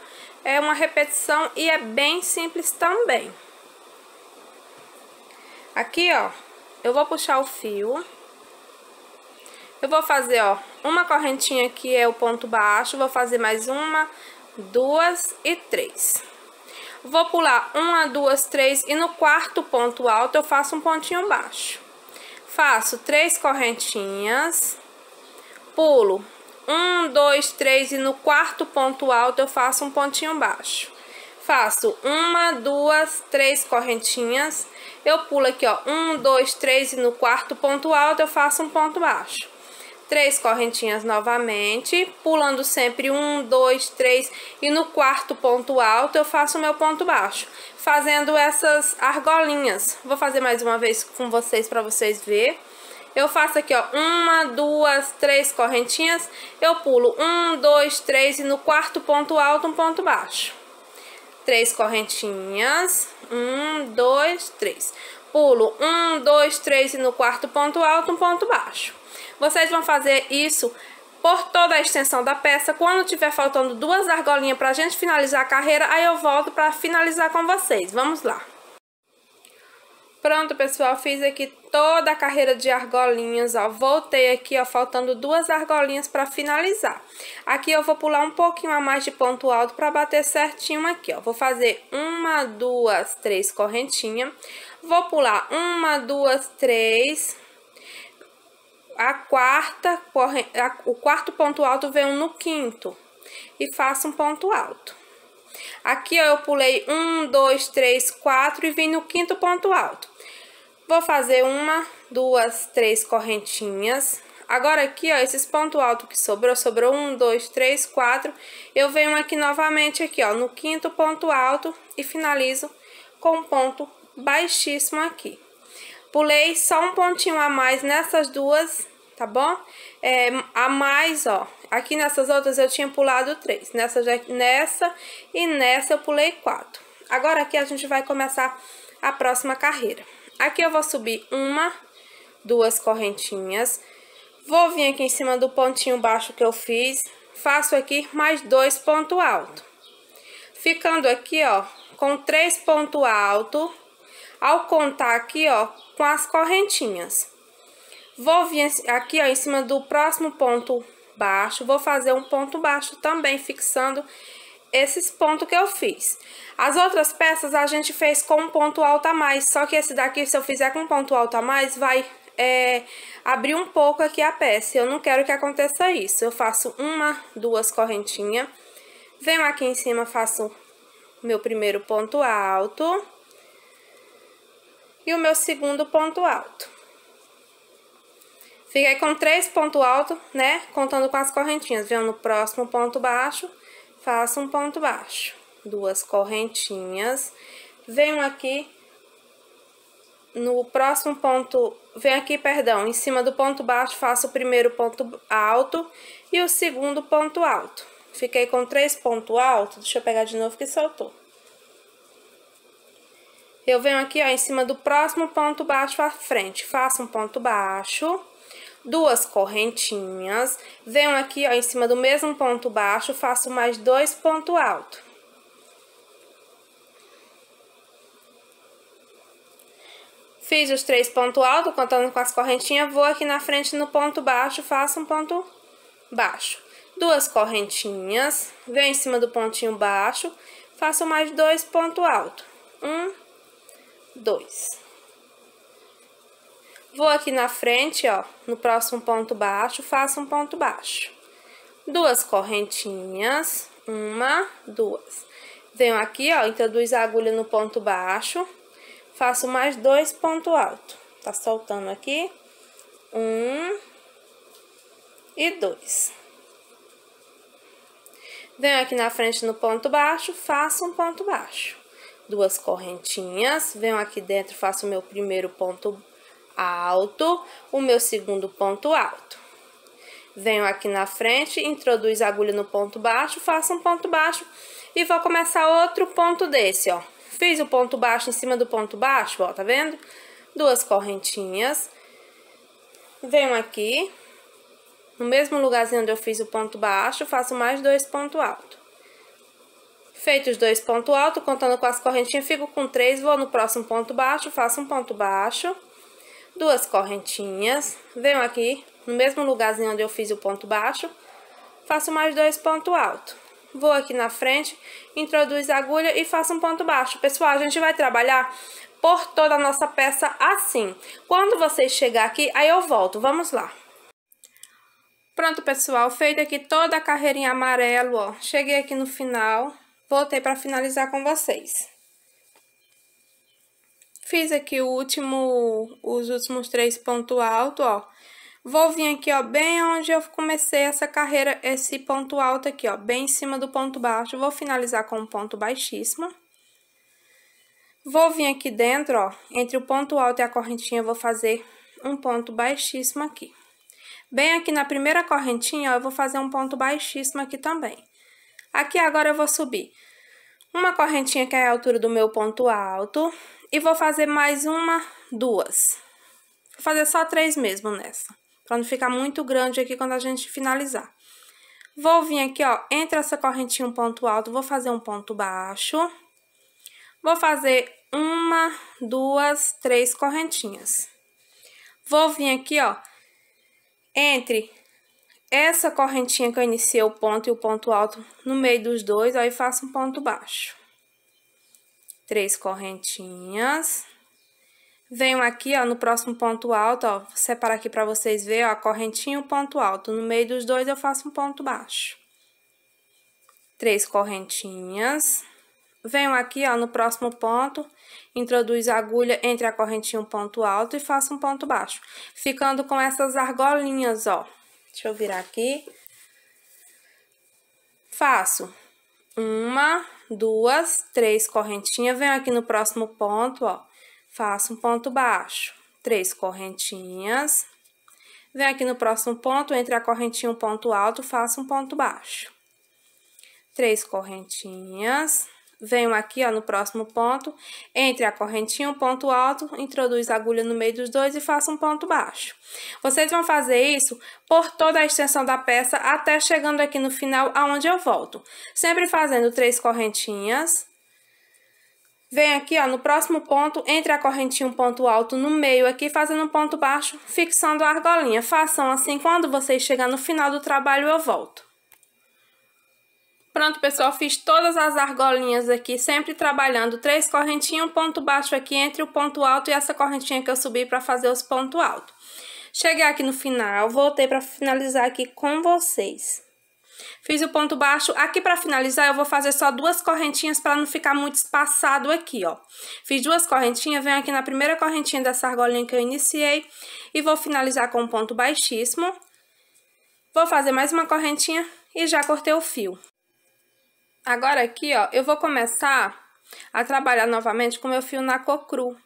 é uma repetição e é bem simples também. Aqui, ó, eu vou puxar o fio. Eu vou fazer, ó, uma correntinha que é o ponto baixo, vou fazer mais uma, duas e três. Vou pular uma, duas, três e no quarto ponto alto eu faço um pontinho baixo. Faço três correntinhas, pulo um, dois, três e no quarto ponto alto eu faço um pontinho baixo. Faço uma, duas, três correntinhas, eu pulo aqui ó, um, dois, três e no quarto ponto alto eu faço um ponto baixo três correntinhas novamente, pulando sempre um, dois, três e no quarto ponto alto eu faço o meu ponto baixo, fazendo essas argolinhas. Vou fazer mais uma vez com vocês para vocês ver. Eu faço aqui, ó, uma, duas, três correntinhas, eu pulo um, dois, três e no quarto ponto alto um ponto baixo. Três correntinhas, um, dois, três. Pulo um, dois, três e no quarto ponto alto um ponto baixo vocês vão fazer isso por toda a extensão da peça. Quando tiver faltando duas argolinhas para a gente finalizar a carreira, aí eu volto para finalizar com vocês. Vamos lá. Pronto, pessoal, fiz aqui toda a carreira de argolinhas, ó. Voltei aqui, ó, faltando duas argolinhas para finalizar. Aqui eu vou pular um pouquinho a mais de ponto alto para bater certinho aqui, ó. Vou fazer uma, duas, três correntinhas. Vou pular uma, duas, três, a quarta, o quarto ponto alto vem no quinto e faço um ponto alto. Aqui ó, eu pulei um, dois, três, quatro e vim no quinto ponto alto. Vou fazer uma, duas, três correntinhas. Agora aqui, ó, esses pontos altos que sobrou, sobrou um, dois, três, quatro. Eu venho aqui novamente aqui, ó, no quinto ponto alto e finalizo com um ponto baixíssimo aqui. Pulei só um pontinho a mais nessas duas tá bom? É, a mais, ó, aqui nessas outras eu tinha pulado três, nessa, nessa e nessa eu pulei quatro. Agora aqui a gente vai começar a próxima carreira. Aqui eu vou subir uma, duas correntinhas, vou vir aqui em cima do pontinho baixo que eu fiz, faço aqui mais dois ponto alto. Ficando aqui, ó, com três ponto alto, ao contar aqui, ó, com as correntinhas. Vou vir aqui, ó, em cima do próximo ponto baixo, vou fazer um ponto baixo também, fixando esses pontos que eu fiz. As outras peças a gente fez com um ponto alto a mais, só que esse daqui, se eu fizer com ponto alto a mais, vai é, abrir um pouco aqui a peça. Eu não quero que aconteça isso. Eu faço uma, duas correntinhas, venho aqui em cima, faço meu primeiro ponto alto e o meu segundo ponto alto. Fiquei com três pontos altos, né? Contando com as correntinhas. Venho no próximo ponto baixo, faço um ponto baixo. Duas correntinhas. Venho aqui no próximo ponto, venho aqui, perdão, em cima do ponto baixo, faço o primeiro ponto alto e o segundo ponto alto. Fiquei com três pontos altos, deixa eu pegar de novo que soltou. Eu venho aqui, ó, em cima do próximo ponto baixo à frente, faço um ponto baixo duas correntinhas, venho aqui ó, em cima do mesmo ponto baixo, faço mais dois pontos altos. Fiz os três pontos altos, contando com as correntinhas, vou aqui na frente no ponto baixo, faço um ponto baixo. Duas correntinhas, venho em cima do pontinho baixo, faço mais dois pontos altos. Um, dois. Vou aqui na frente, ó, no próximo ponto baixo, faço um ponto baixo. Duas correntinhas, uma, duas. Venho aqui, ó, introduzo a agulha no ponto baixo, faço mais dois pontos altos. Tá soltando aqui. Um e dois. Venho aqui na frente no ponto baixo, faço um ponto baixo. Duas correntinhas, venho aqui dentro, faço o meu primeiro ponto baixo alto, o meu segundo ponto alto. Venho aqui na frente, introduzo a agulha no ponto baixo, faço um ponto baixo e vou começar outro ponto desse, ó. Fiz o ponto baixo em cima do ponto baixo, ó, tá vendo? Duas correntinhas. Venho aqui, no mesmo lugarzinho onde eu fiz o ponto baixo, faço mais dois pontos altos. Feito os dois pontos altos, contando com as correntinhas, fico com três, vou no próximo ponto baixo, faço um ponto baixo duas correntinhas, venho aqui no mesmo lugarzinho onde eu fiz o ponto baixo, faço mais dois pontos altos. Vou aqui na frente, introduzo a agulha e faço um ponto baixo. Pessoal, a gente vai trabalhar por toda a nossa peça assim. Quando vocês chegar aqui, aí eu volto, vamos lá. Pronto, pessoal, feita aqui toda a carreirinha amarelo, ó. Cheguei aqui no final, voltei para finalizar com vocês. Fiz aqui o último, os últimos três pontos altos, ó. Vou vir aqui, ó, bem onde eu comecei essa carreira, esse ponto alto aqui, ó, bem em cima do ponto baixo. Vou finalizar com um ponto baixíssimo. Vou vir aqui dentro, ó, entre o ponto alto e a correntinha, vou fazer um ponto baixíssimo aqui. Bem aqui na primeira correntinha, ó, eu vou fazer um ponto baixíssimo aqui também. Aqui agora eu vou subir uma correntinha que é a altura do meu ponto alto e vou fazer mais uma, duas. Vou fazer só três mesmo nessa, para não ficar muito grande aqui quando a gente finalizar. Vou vir aqui, ó, entre essa correntinha um ponto alto, vou fazer um ponto baixo. Vou fazer uma, duas, três correntinhas. Vou vir aqui, ó, entre essa correntinha que eu iniciei o ponto e o ponto alto no meio dos dois, aí faço um ponto baixo. Três correntinhas. Venho aqui, ó, no próximo ponto alto, ó, vou separar aqui pra vocês verem, ó, a correntinha e o ponto alto. No meio dos dois, eu faço um ponto baixo. Três correntinhas. Venho aqui, ó, no próximo ponto, introduz a agulha entre a correntinha e o ponto alto e faço um ponto baixo. Ficando com essas argolinhas, ó. Deixa eu virar aqui. Faço uma, duas, três correntinhas, venho aqui no próximo ponto, ó, faço um ponto baixo, três correntinhas, venho aqui no próximo ponto, entre a correntinha e um ponto alto, faço um ponto baixo, três correntinhas, Venho aqui ó, no próximo ponto, entre a correntinha um ponto alto, introduz a agulha no meio dos dois e faça um ponto baixo. Vocês vão fazer isso por toda a extensão da peça até chegando aqui no final, aonde eu volto. Sempre fazendo três correntinhas. Vem aqui ó, no próximo ponto, entre a correntinha um ponto alto no meio aqui, fazendo um ponto baixo, fixando a argolinha. Façam assim, quando vocês chegar no final do trabalho eu volto. Pronto, pessoal, fiz todas as argolinhas aqui, sempre trabalhando três correntinhas, um ponto baixo aqui entre o ponto alto e essa correntinha que eu subi para fazer os pontos altos. Cheguei aqui no final, voltei para finalizar aqui com vocês. Fiz o ponto baixo. Aqui para finalizar, eu vou fazer só duas correntinhas para não ficar muito espaçado aqui, ó. Fiz duas correntinhas, venho aqui na primeira correntinha dessa argolinha que eu iniciei e vou finalizar com um ponto baixíssimo. Vou fazer mais uma correntinha e já cortei o fio. Agora aqui, ó, eu vou começar a trabalhar novamente com meu fio na cor cru.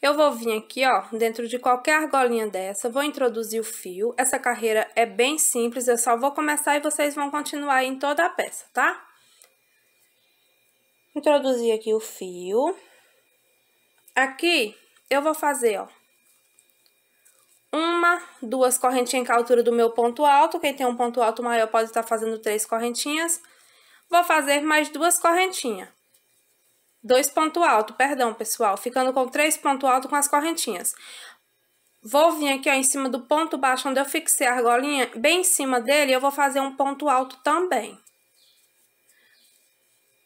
Eu vou vir aqui, ó, dentro de qualquer argolinha dessa, vou introduzir o fio. Essa carreira é bem simples, eu só vou começar e vocês vão continuar em toda a peça, tá? Introduzir aqui o fio. Aqui, eu vou fazer, ó, uma, duas correntinhas com a altura do meu ponto alto. Quem tem um ponto alto maior pode estar tá fazendo três correntinhas. Vou fazer mais duas correntinhas. Dois ponto alto, perdão, pessoal. Ficando com três ponto alto com as correntinhas. Vou vir aqui, ó, em cima do ponto baixo onde eu fixei a argolinha, bem em cima dele, eu vou fazer um ponto alto também.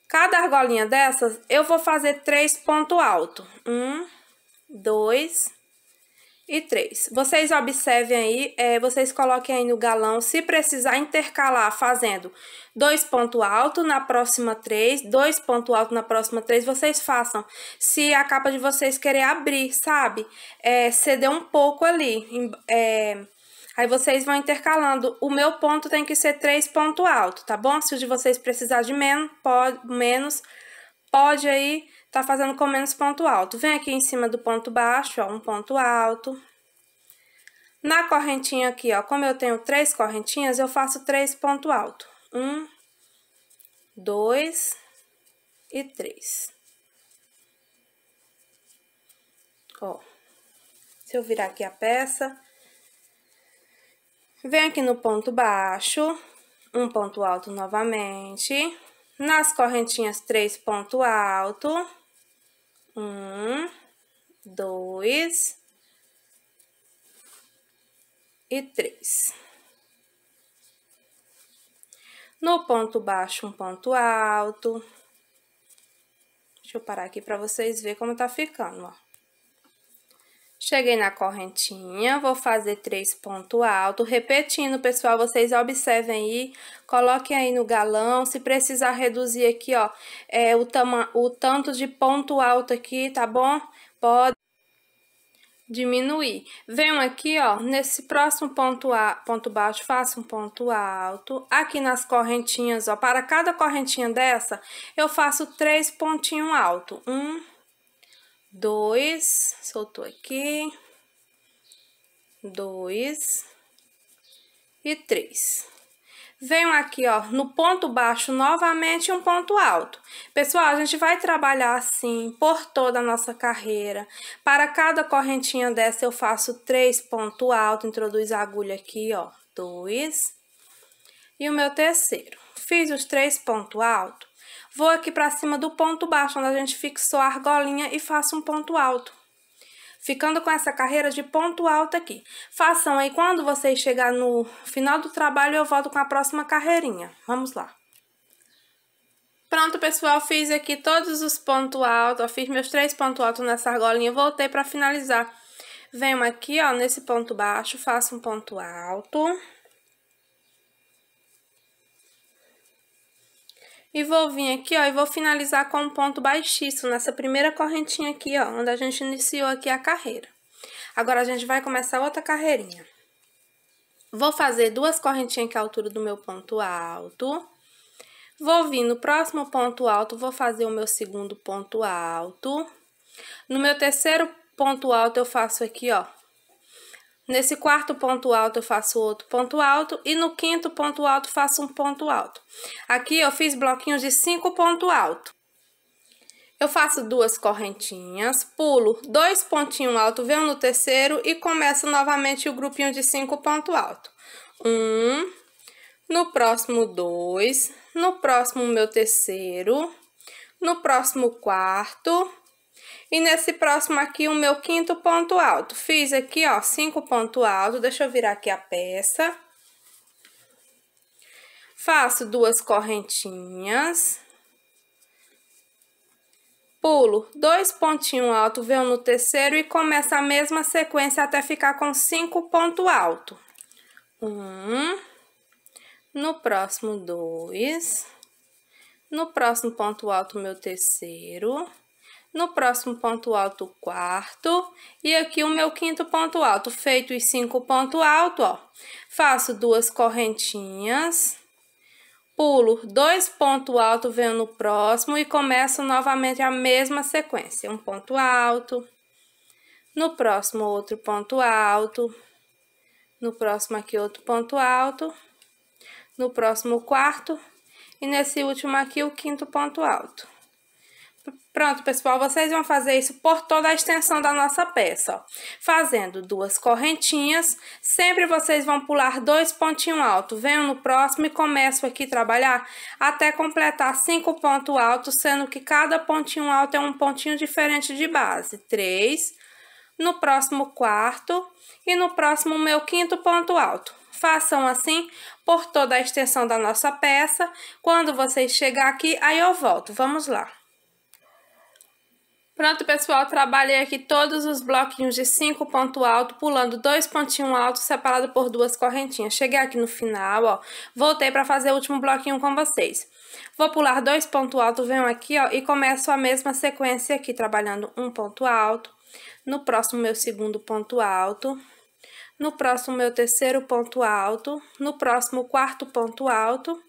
Cada argolinha dessas, eu vou fazer três ponto alto. Um, dois, e três, vocês observem aí, é, vocês coloquem aí no galão, se precisar intercalar fazendo dois ponto alto na próxima três, dois ponto alto na próxima três, vocês façam. Se a capa de vocês querer abrir, sabe? É, ceder um pouco ali, é, Aí vocês vão intercalando. O meu ponto tem que ser três ponto alto, tá bom? Se o de vocês precisar de menos, pode, menos, pode aí tá fazendo com menos ponto alto. Vem aqui em cima do ponto baixo, ó, um ponto alto. Na correntinha aqui, ó, como eu tenho três correntinhas, eu faço três ponto alto. Um, dois e três. Ó, se eu virar aqui a peça, vem aqui no ponto baixo, um ponto alto novamente, nas correntinhas três ponto alto um, dois e três. No ponto baixo, um ponto alto. Deixa eu parar aqui para vocês verem como tá ficando, ó. Cheguei na correntinha, vou fazer três pontos altos. Repetindo, pessoal, vocês observem aí, coloquem aí no galão. Se precisar reduzir aqui, ó, é, o, tama o tanto de ponto alto aqui, tá bom? Pode diminuir. Venho aqui, ó, nesse próximo ponto, a, ponto baixo, faço um ponto alto. Aqui nas correntinhas, ó, para cada correntinha dessa, eu faço três pontinhos altos. Um, dois, soltou aqui, dois e três. Venho aqui, ó, no ponto baixo novamente um ponto alto. Pessoal, a gente vai trabalhar assim por toda a nossa carreira. Para cada correntinha dessa eu faço três ponto alto, introduz a agulha aqui, ó, dois. E o meu terceiro. Fiz os três ponto alto, Vou aqui para cima do ponto baixo, onde a gente fixou a argolinha e faço um ponto alto. Ficando com essa carreira de ponto alto aqui. Façam aí, quando vocês chegar no final do trabalho, eu volto com a próxima carreirinha. Vamos lá. Pronto, pessoal, fiz aqui todos os pontos altos, ó, fiz meus três pontos altos nessa argolinha, voltei para finalizar. Venho aqui, ó, nesse ponto baixo, faço um ponto alto... E vou vir aqui, ó, e vou finalizar com um ponto baixíssimo nessa primeira correntinha aqui, ó, onde a gente iniciou aqui a carreira. Agora, a gente vai começar outra carreirinha. Vou fazer duas correntinhas aqui à altura do meu ponto alto. Vou vir no próximo ponto alto, vou fazer o meu segundo ponto alto. No meu terceiro ponto alto, eu faço aqui, ó, Nesse quarto ponto alto eu faço outro ponto alto e no quinto ponto alto faço um ponto alto. Aqui eu fiz bloquinhos de cinco ponto alto. Eu faço duas correntinhas, pulo dois pontinhos alto, venho no terceiro e começo novamente o grupinho de cinco ponto alto. Um, no próximo dois, no próximo meu terceiro, no próximo quarto e nesse próximo aqui, o meu quinto ponto alto. Fiz aqui, ó, cinco ponto alto. Deixa eu virar aqui a peça. Faço duas correntinhas. Pulo dois pontinhos alto, venho no terceiro e começo a mesma sequência até ficar com cinco ponto alto. Um. No próximo, dois. No próximo ponto alto, meu terceiro no próximo ponto alto, quarto, e aqui o meu quinto ponto alto. Feito os cinco pontos altos, ó, faço duas correntinhas, pulo dois pontos altos, venho no próximo e começo novamente a mesma sequência. Um ponto alto, no próximo outro ponto alto, no próximo aqui outro ponto alto, no próximo quarto e nesse último aqui o quinto ponto alto. Pronto, pessoal, vocês vão fazer isso por toda a extensão da nossa peça, ó. Fazendo duas correntinhas, sempre vocês vão pular dois pontinhos altos. Venho no próximo e começo aqui a trabalhar até completar cinco pontos altos, sendo que cada pontinho alto é um pontinho diferente de base. Três, no próximo quarto e no próximo meu quinto ponto alto. Façam assim por toda a extensão da nossa peça. Quando vocês chegar aqui, aí eu volto. Vamos lá. Pronto, pessoal, trabalhei aqui todos os bloquinhos de 5 ponto alto, pulando dois pontinhos altos separado por duas correntinhas. Cheguei aqui no final, ó, voltei para fazer o último bloquinho com vocês. Vou pular dois ponto alto, venho aqui, ó, e começo a mesma sequência aqui, trabalhando um ponto alto, no próximo meu segundo ponto alto, no próximo meu terceiro ponto alto, no próximo quarto ponto alto,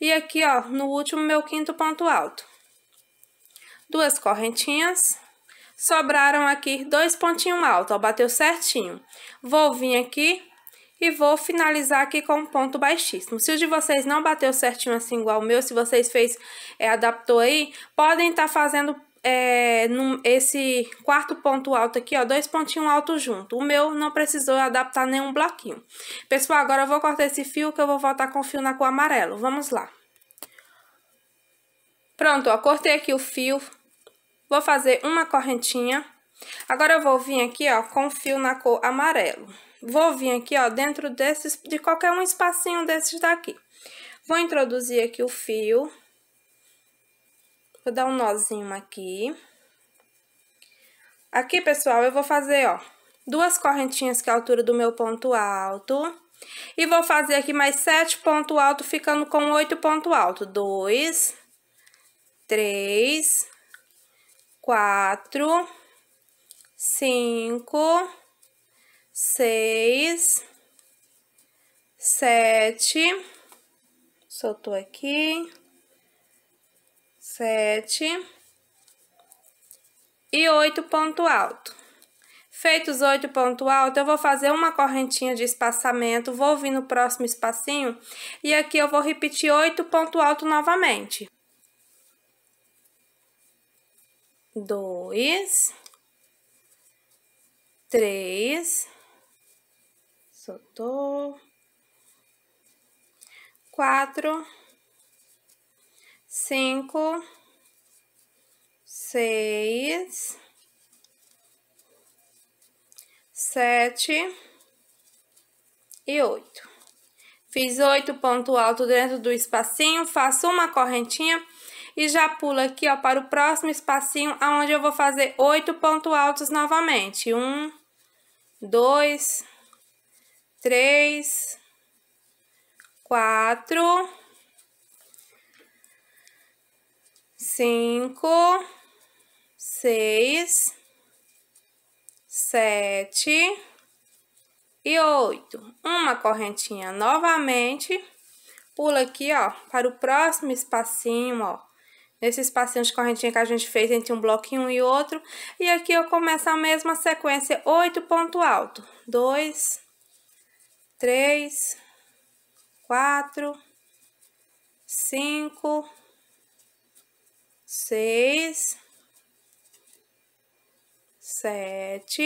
e aqui, ó, no último meu quinto ponto alto duas correntinhas. Sobraram aqui dois pontinhos altos, ó, bateu certinho. Vou vir aqui e vou finalizar aqui com um ponto baixíssimo. Se o de vocês não bateu certinho assim igual o meu, se vocês fez, é, adaptou aí, podem estar tá fazendo é, num, esse quarto ponto alto aqui, ó, dois pontinhos altos junto. O meu não precisou adaptar nenhum bloquinho. Pessoal, agora eu vou cortar esse fio que eu vou voltar com o fio na cor amarelo. Vamos lá. Pronto, ó, cortei aqui o fio, Vou fazer uma correntinha. Agora, eu vou vir aqui, ó, com fio na cor amarelo. Vou vir aqui, ó, dentro desses, de qualquer um espacinho desses daqui. Vou introduzir aqui o fio. Vou dar um nozinho aqui. Aqui, pessoal, eu vou fazer, ó, duas correntinhas que é a altura do meu ponto alto. E vou fazer aqui mais sete ponto alto, ficando com oito ponto alto. Dois, três, quatro, cinco, seis, sete, soltou aqui, sete e oito ponto alto. Feitos oito ponto alto, eu vou fazer uma correntinha de espaçamento, vou vir no próximo espacinho e aqui eu vou repetir oito ponto alto novamente. dois, três, soltou, quatro, cinco, seis, sete e oito. Fiz oito pontos alto dentro do espacinho, faço uma correntinha e já pulo aqui, ó, para o próximo espacinho, aonde eu vou fazer oito pontos altos novamente. Um, dois, três, quatro, cinco, seis, sete e oito. Uma correntinha novamente, pula aqui, ó, para o próximo espacinho, ó esse espacinho de correntinha que a gente fez entre um bloquinho e outro. E aqui eu começo a mesma sequência, oito ponto alto. Dois, três, quatro, cinco, seis, sete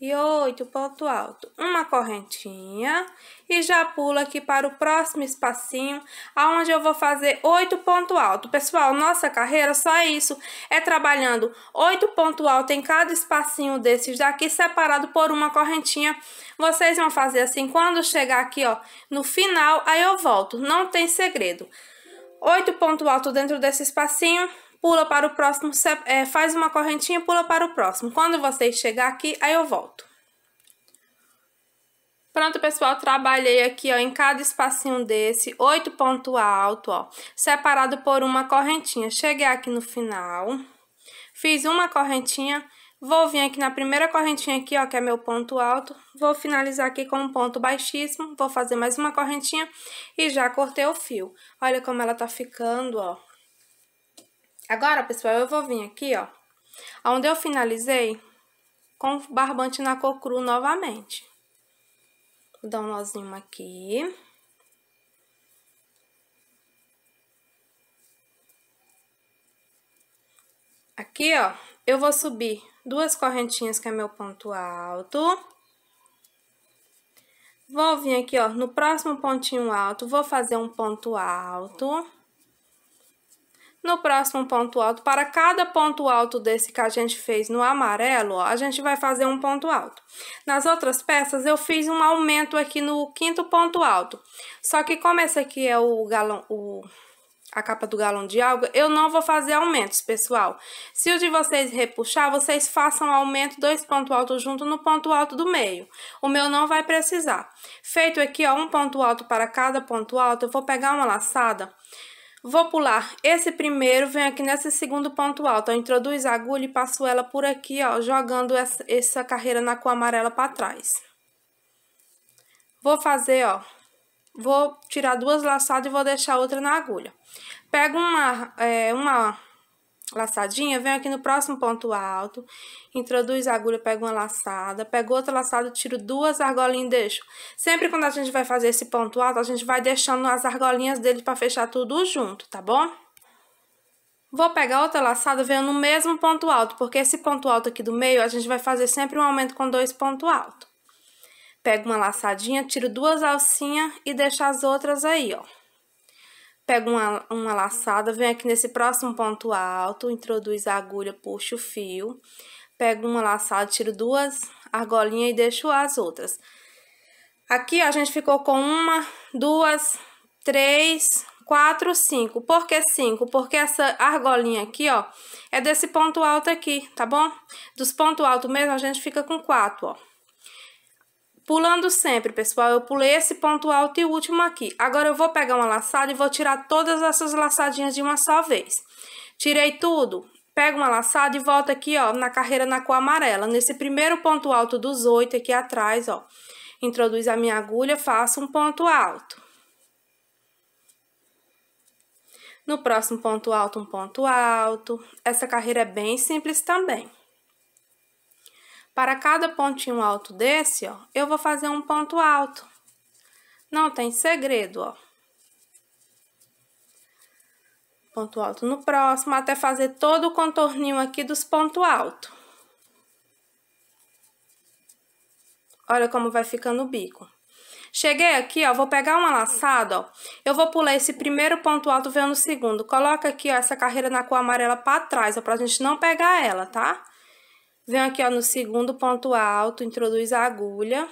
e oito ponto alto, uma correntinha e já pula aqui para o próximo espacinho, aonde eu vou fazer oito ponto alto. Pessoal, nossa carreira só é isso, é trabalhando oito ponto alto em cada espacinho desses daqui, separado por uma correntinha. Vocês vão fazer assim, quando chegar aqui, ó, no final, aí eu volto, não tem segredo. Oito ponto alto dentro desse espacinho, pula para o próximo, é, faz uma correntinha, pula para o próximo. Quando você chegar aqui, aí eu volto. Pronto, pessoal, trabalhei aqui, ó, em cada espacinho desse, oito ponto alto, ó, separado por uma correntinha. Cheguei aqui no final, fiz uma correntinha, vou vir aqui na primeira correntinha aqui, ó, que é meu ponto alto, vou finalizar aqui com um ponto baixíssimo, vou fazer mais uma correntinha e já cortei o fio. Olha como ela tá ficando, ó. Agora, pessoal, eu vou vir aqui, ó, onde eu finalizei com barbante na cor cru novamente. Vou dar um nozinho aqui. Aqui, ó, eu vou subir duas correntinhas que é meu ponto alto. Vou vir aqui, ó, no próximo pontinho alto, vou fazer um ponto alto. No próximo ponto alto, para cada ponto alto desse que a gente fez no amarelo, ó, a gente vai fazer um ponto alto. Nas outras peças, eu fiz um aumento aqui no quinto ponto alto. Só que como esse aqui é o galão... O a capa do galão de água eu não vou fazer aumentos, pessoal. Se o de vocês repuxar, vocês façam aumento dois pontos altos junto no ponto alto do meio. O meu não vai precisar. Feito aqui, ó, um ponto alto para cada ponto alto, eu vou pegar uma laçada Vou pular esse primeiro, venho aqui nesse segundo ponto alto, eu introduzo a agulha e passo ela por aqui, ó, jogando essa, carreira na cor amarela para trás. Vou fazer, ó, vou tirar duas laçadas e vou deixar outra na agulha. Pego uma, é, uma laçadinha, venho aqui no próximo ponto alto, introduz a agulha, pego uma laçada, pego outra laçada, tiro duas argolinhas e deixo. Sempre quando a gente vai fazer esse ponto alto, a gente vai deixando as argolinhas dele para fechar tudo junto, tá bom? Vou pegar outra laçada, venho no mesmo ponto alto, porque esse ponto alto aqui do meio, a gente vai fazer sempre um aumento com dois pontos altos. Pego uma laçadinha, tiro duas alcinhas e deixo as outras aí, ó pego uma, uma laçada, venho aqui nesse próximo ponto alto, introduz a agulha, puxo o fio, pego uma laçada, tiro duas argolinhas e deixo as outras. Aqui, ó, a gente ficou com uma, duas, três, quatro, cinco. Por que cinco? Porque essa argolinha aqui, ó, é desse ponto alto aqui, tá bom? Dos pontos altos mesmo, a gente fica com quatro, ó. Pulando sempre, pessoal, eu pulei esse ponto alto e último aqui. Agora eu vou pegar uma laçada e vou tirar todas essas laçadinhas de uma só vez. Tirei tudo, pego uma laçada e volto aqui, ó, na carreira na cor amarela. Nesse primeiro ponto alto dos oito aqui atrás, ó, introduz a minha agulha, faço um ponto alto. No próximo ponto alto, um ponto alto. Essa carreira é bem simples também. Para cada pontinho alto desse, ó, eu vou fazer um ponto alto. Não tem segredo, ó. Ponto alto no próximo, até fazer todo o contorninho aqui dos pontos altos. Olha como vai ficando o bico. Cheguei aqui, ó, vou pegar uma laçada, ó. Eu vou pular esse primeiro ponto alto, vendo o segundo. Coloca aqui, ó, essa carreira na cor amarela pra trás, ó, pra gente não pegar ela, tá? Tá? Venho aqui, ó, no segundo ponto alto, introduz a agulha.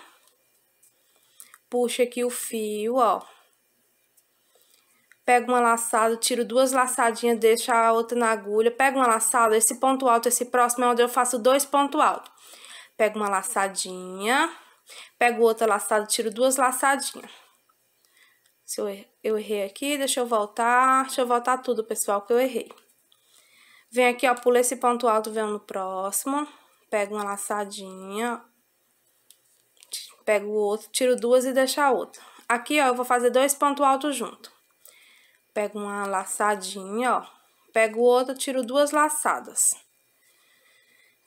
Puxa aqui o fio, ó. Pego uma laçada, tiro duas laçadinhas, deixo a outra na agulha. Pego uma laçada, esse ponto alto, esse próximo é onde eu faço dois pontos altos. Pego uma laçadinha, pego outra laçada, tiro duas laçadinhas. Se eu, er-, eu errei aqui, deixa eu voltar, deixa eu voltar tudo, pessoal, que eu errei. Vem aqui, ó, pula esse ponto alto, vem no próximo pego uma laçadinha, pego o outro, tiro duas e deixo a outra. Aqui, ó, eu vou fazer dois pontos altos junto. Pego uma laçadinha, ó, pego o outro tiro duas laçadas.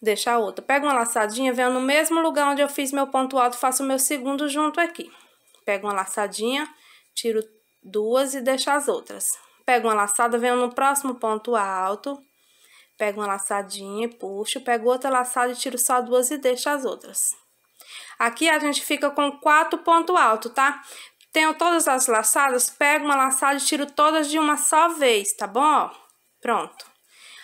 Deixo a outra. Pego uma laçadinha, venho no mesmo lugar onde eu fiz meu ponto alto, faço o meu segundo junto aqui. Pego uma laçadinha, tiro duas e deixo as outras. Pego uma laçada, venho no próximo ponto alto, Pego uma laçadinha, e puxo, pego outra laçada e tiro só duas e deixo as outras. Aqui a gente fica com quatro pontos altos, tá? Tenho todas as laçadas, pego uma laçada e tiro todas de uma só vez, tá bom? Pronto.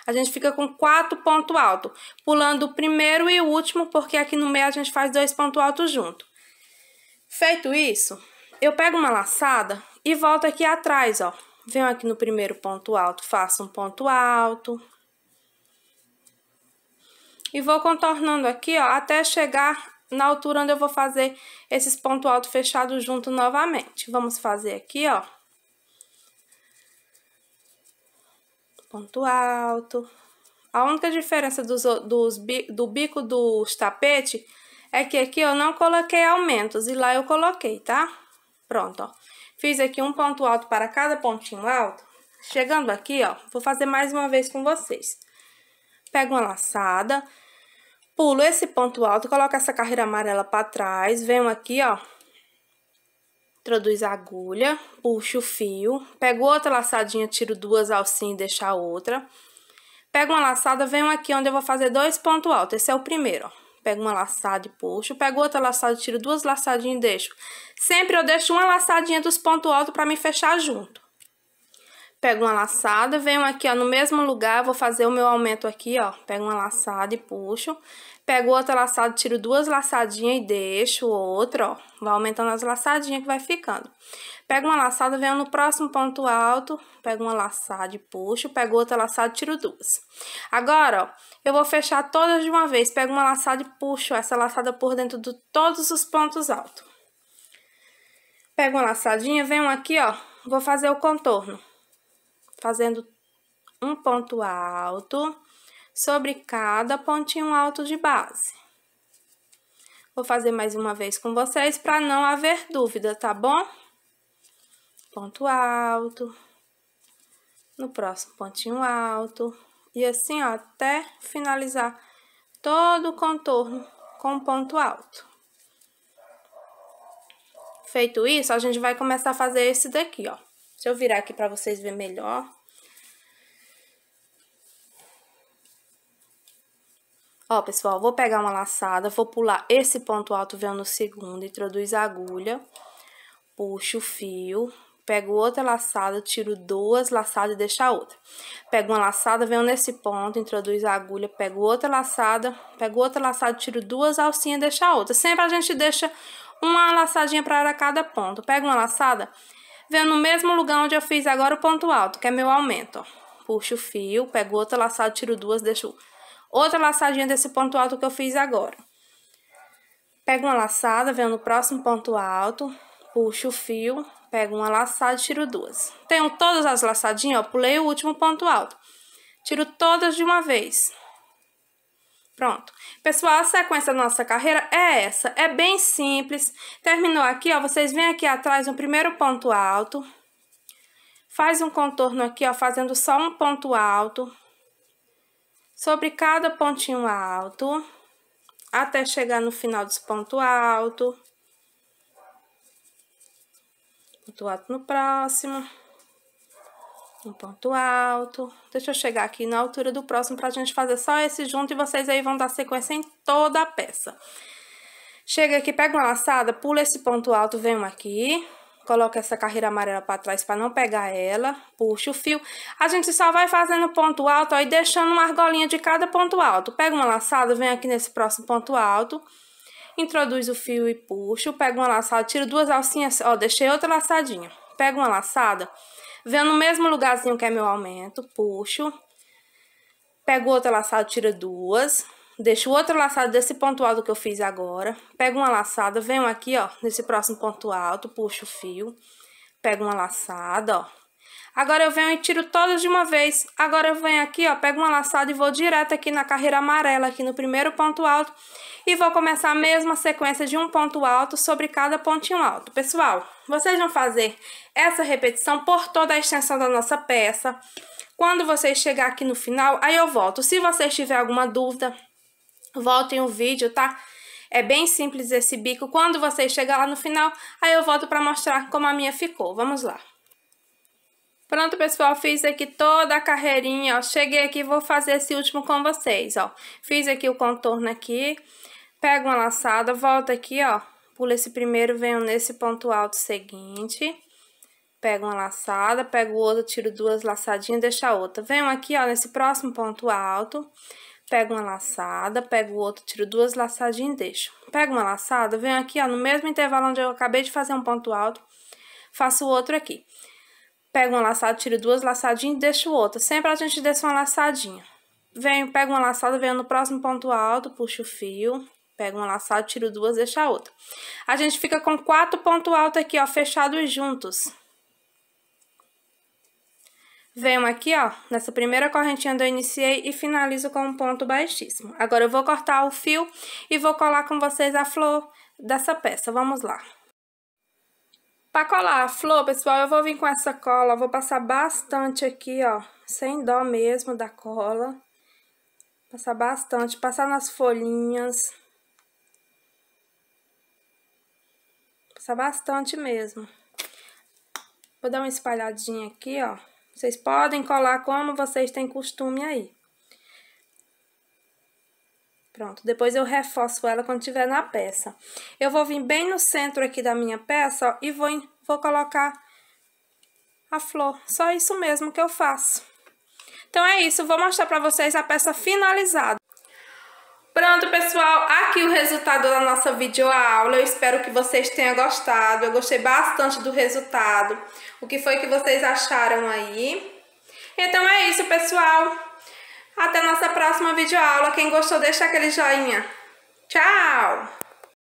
A gente fica com quatro pontos altos, pulando o primeiro e o último, porque aqui no meio a gente faz dois pontos altos junto. Feito isso, eu pego uma laçada e volto aqui atrás, ó. Venho aqui no primeiro ponto alto, faço um ponto alto, e vou contornando aqui, ó, até chegar na altura onde eu vou fazer esses ponto alto fechado junto novamente. Vamos fazer aqui, ó. Ponto alto. A única diferença dos, dos, do bico dos tapete é que aqui eu não coloquei aumentos e lá eu coloquei, tá? Pronto, ó. Fiz aqui um ponto alto para cada pontinho alto. Chegando aqui, ó, vou fazer mais uma vez com vocês. Pego uma laçada Pulo esse ponto alto, coloco essa carreira amarela para trás, venho aqui, ó. Introduz a agulha, puxo o fio, pego outra laçadinha, tiro duas alcinhas e deixo a outra. Pego uma laçada, venho aqui onde eu vou fazer dois pontos altos, esse é o primeiro, ó pego uma laçada e puxo, pego outra laçada, tiro duas laçadinhas e deixo. Sempre eu deixo uma laçadinha dos pontos altos para me fechar junto pego uma laçada, venho aqui, ó, no mesmo lugar, vou fazer o meu aumento aqui, ó. Pego uma laçada e puxo. Pego outra laçada, tiro duas laçadinhas e deixo outra, ó. Vai aumentando as laçadinhas que vai ficando. Pego uma laçada, venho no próximo ponto alto, pego uma laçada e puxo. Pego outra laçada, tiro duas. Agora, ó, eu vou fechar todas de uma vez. Pego uma laçada e puxo essa laçada por dentro de todos os pontos altos. Pego uma laçadinha, venho aqui, ó, vou fazer o contorno fazendo um ponto alto sobre cada pontinho alto de base. Vou fazer mais uma vez com vocês para não haver dúvida, tá bom? Ponto alto, no próximo pontinho alto, e assim, ó, até finalizar todo o contorno com ponto alto. Feito isso, a gente vai começar a fazer esse daqui, ó. Deixa eu virar aqui para vocês verem melhor. Ó, pessoal, vou pegar uma laçada, vou pular esse ponto alto, vendo no segundo, introduz a agulha, puxo o fio, pego outra laçada, tiro duas laçadas e deixo a outra. Pego uma laçada, venho nesse ponto, introduzo a agulha, pego outra laçada, pego outra laçada, tiro duas alcinhas e deixo a outra. Sempre a gente deixa uma laçadinha para cada ponto. Pego uma laçada, venho no mesmo lugar onde eu fiz agora o ponto alto, que é meu aumento, ó. Puxo o fio, pego outra laçada, tiro duas, deixo Outra laçadinha desse ponto alto que eu fiz agora. Pego uma laçada, venho no próximo ponto alto, puxo o fio, pego uma laçada e tiro duas. Tenho todas as laçadinhas, ó, pulei o último ponto alto. Tiro todas de uma vez. Pronto. Pessoal, a sequência da nossa carreira é essa. É bem simples. Terminou aqui, ó, vocês vêm aqui atrás no primeiro ponto alto. Faz um contorno aqui, ó, fazendo só um ponto alto sobre cada pontinho alto, até chegar no final desse ponto alto. Ponto alto no próximo. Um ponto alto. Deixa eu chegar aqui na altura do próximo pra gente fazer só esse junto e vocês aí vão dar sequência em toda a peça. Chega aqui, pega uma laçada, pula esse ponto alto, vem um aqui. Coloca essa carreira amarela para trás para não pegar ela. Puxa o fio. A gente só vai fazendo ponto alto ó, e deixando uma argolinha de cada ponto alto. Pega uma laçada, vem aqui nesse próximo ponto alto. Introduz o fio e puxo. Pega uma laçada, tiro duas alcinhas. Ó, deixei outra laçadinha. Pega uma laçada, vem no mesmo lugarzinho que é meu aumento. Puxo. Pego outra laçada, tira duas. Deixo o outro laçado desse ponto alto que eu fiz agora. Pego uma laçada, venho aqui, ó, nesse próximo ponto alto, puxo o fio. Pego uma laçada, ó. Agora eu venho e tiro todas de uma vez. Agora eu venho aqui, ó, pego uma laçada e vou direto aqui na carreira amarela, aqui no primeiro ponto alto. E vou começar a mesma sequência de um ponto alto sobre cada pontinho alto. Pessoal, vocês vão fazer essa repetição por toda a extensão da nossa peça. Quando vocês chegar aqui no final, aí eu volto. Se vocês tiverem alguma dúvida, Voltem o vídeo, tá? É bem simples esse bico. Quando vocês chegar lá no final, aí eu volto para mostrar como a minha ficou. Vamos lá. Pronto, pessoal, fiz aqui toda a carreirinha, ó. Cheguei aqui, vou fazer esse último com vocês, ó. Fiz aqui o contorno aqui, pego uma laçada, volto aqui, ó. Pulo esse primeiro, venho nesse ponto alto seguinte. Pego uma laçada, pego o outro, tiro duas laçadinhas, deixo a outra. Venho aqui, ó, nesse próximo ponto alto Pego uma laçada, pego outra, tiro duas laçadinhas e deixo. Pego uma laçada, venho aqui, ó, no mesmo intervalo onde eu acabei de fazer um ponto alto, faço outro aqui. Pego uma laçada, tiro duas laçadinhas e deixo outra. Sempre a gente desce uma laçadinha. Venho, pego uma laçada, venho no próximo ponto alto, puxo o fio, pego uma laçada, tiro duas, deixo a outra. A gente fica com quatro ponto alto aqui, ó, fechados juntos. Venho aqui, ó, nessa primeira correntinha onde eu iniciei e finalizo com um ponto baixíssimo. Agora eu vou cortar o fio e vou colar com vocês a flor dessa peça. Vamos lá. Para colar a flor, pessoal, eu vou vir com essa cola, vou passar bastante aqui, ó, sem dó mesmo da cola. Passar bastante, passar nas folhinhas. Passar bastante mesmo. Vou dar uma espalhadinha aqui, ó. Vocês podem colar como vocês têm costume aí. Pronto, depois eu reforço ela quando tiver na peça. Eu vou vir bem no centro aqui da minha peça, ó, e vou, vou colocar a flor. Só isso mesmo que eu faço. Então, é isso. Vou mostrar pra vocês a peça finalizada. Pronto, pessoal, aqui o resultado da nossa videoaula. Eu espero que vocês tenham gostado. Eu gostei bastante do resultado. O que foi que vocês acharam aí? Então é isso, pessoal. Até nossa próxima videoaula. Quem gostou, deixa aquele joinha. Tchau!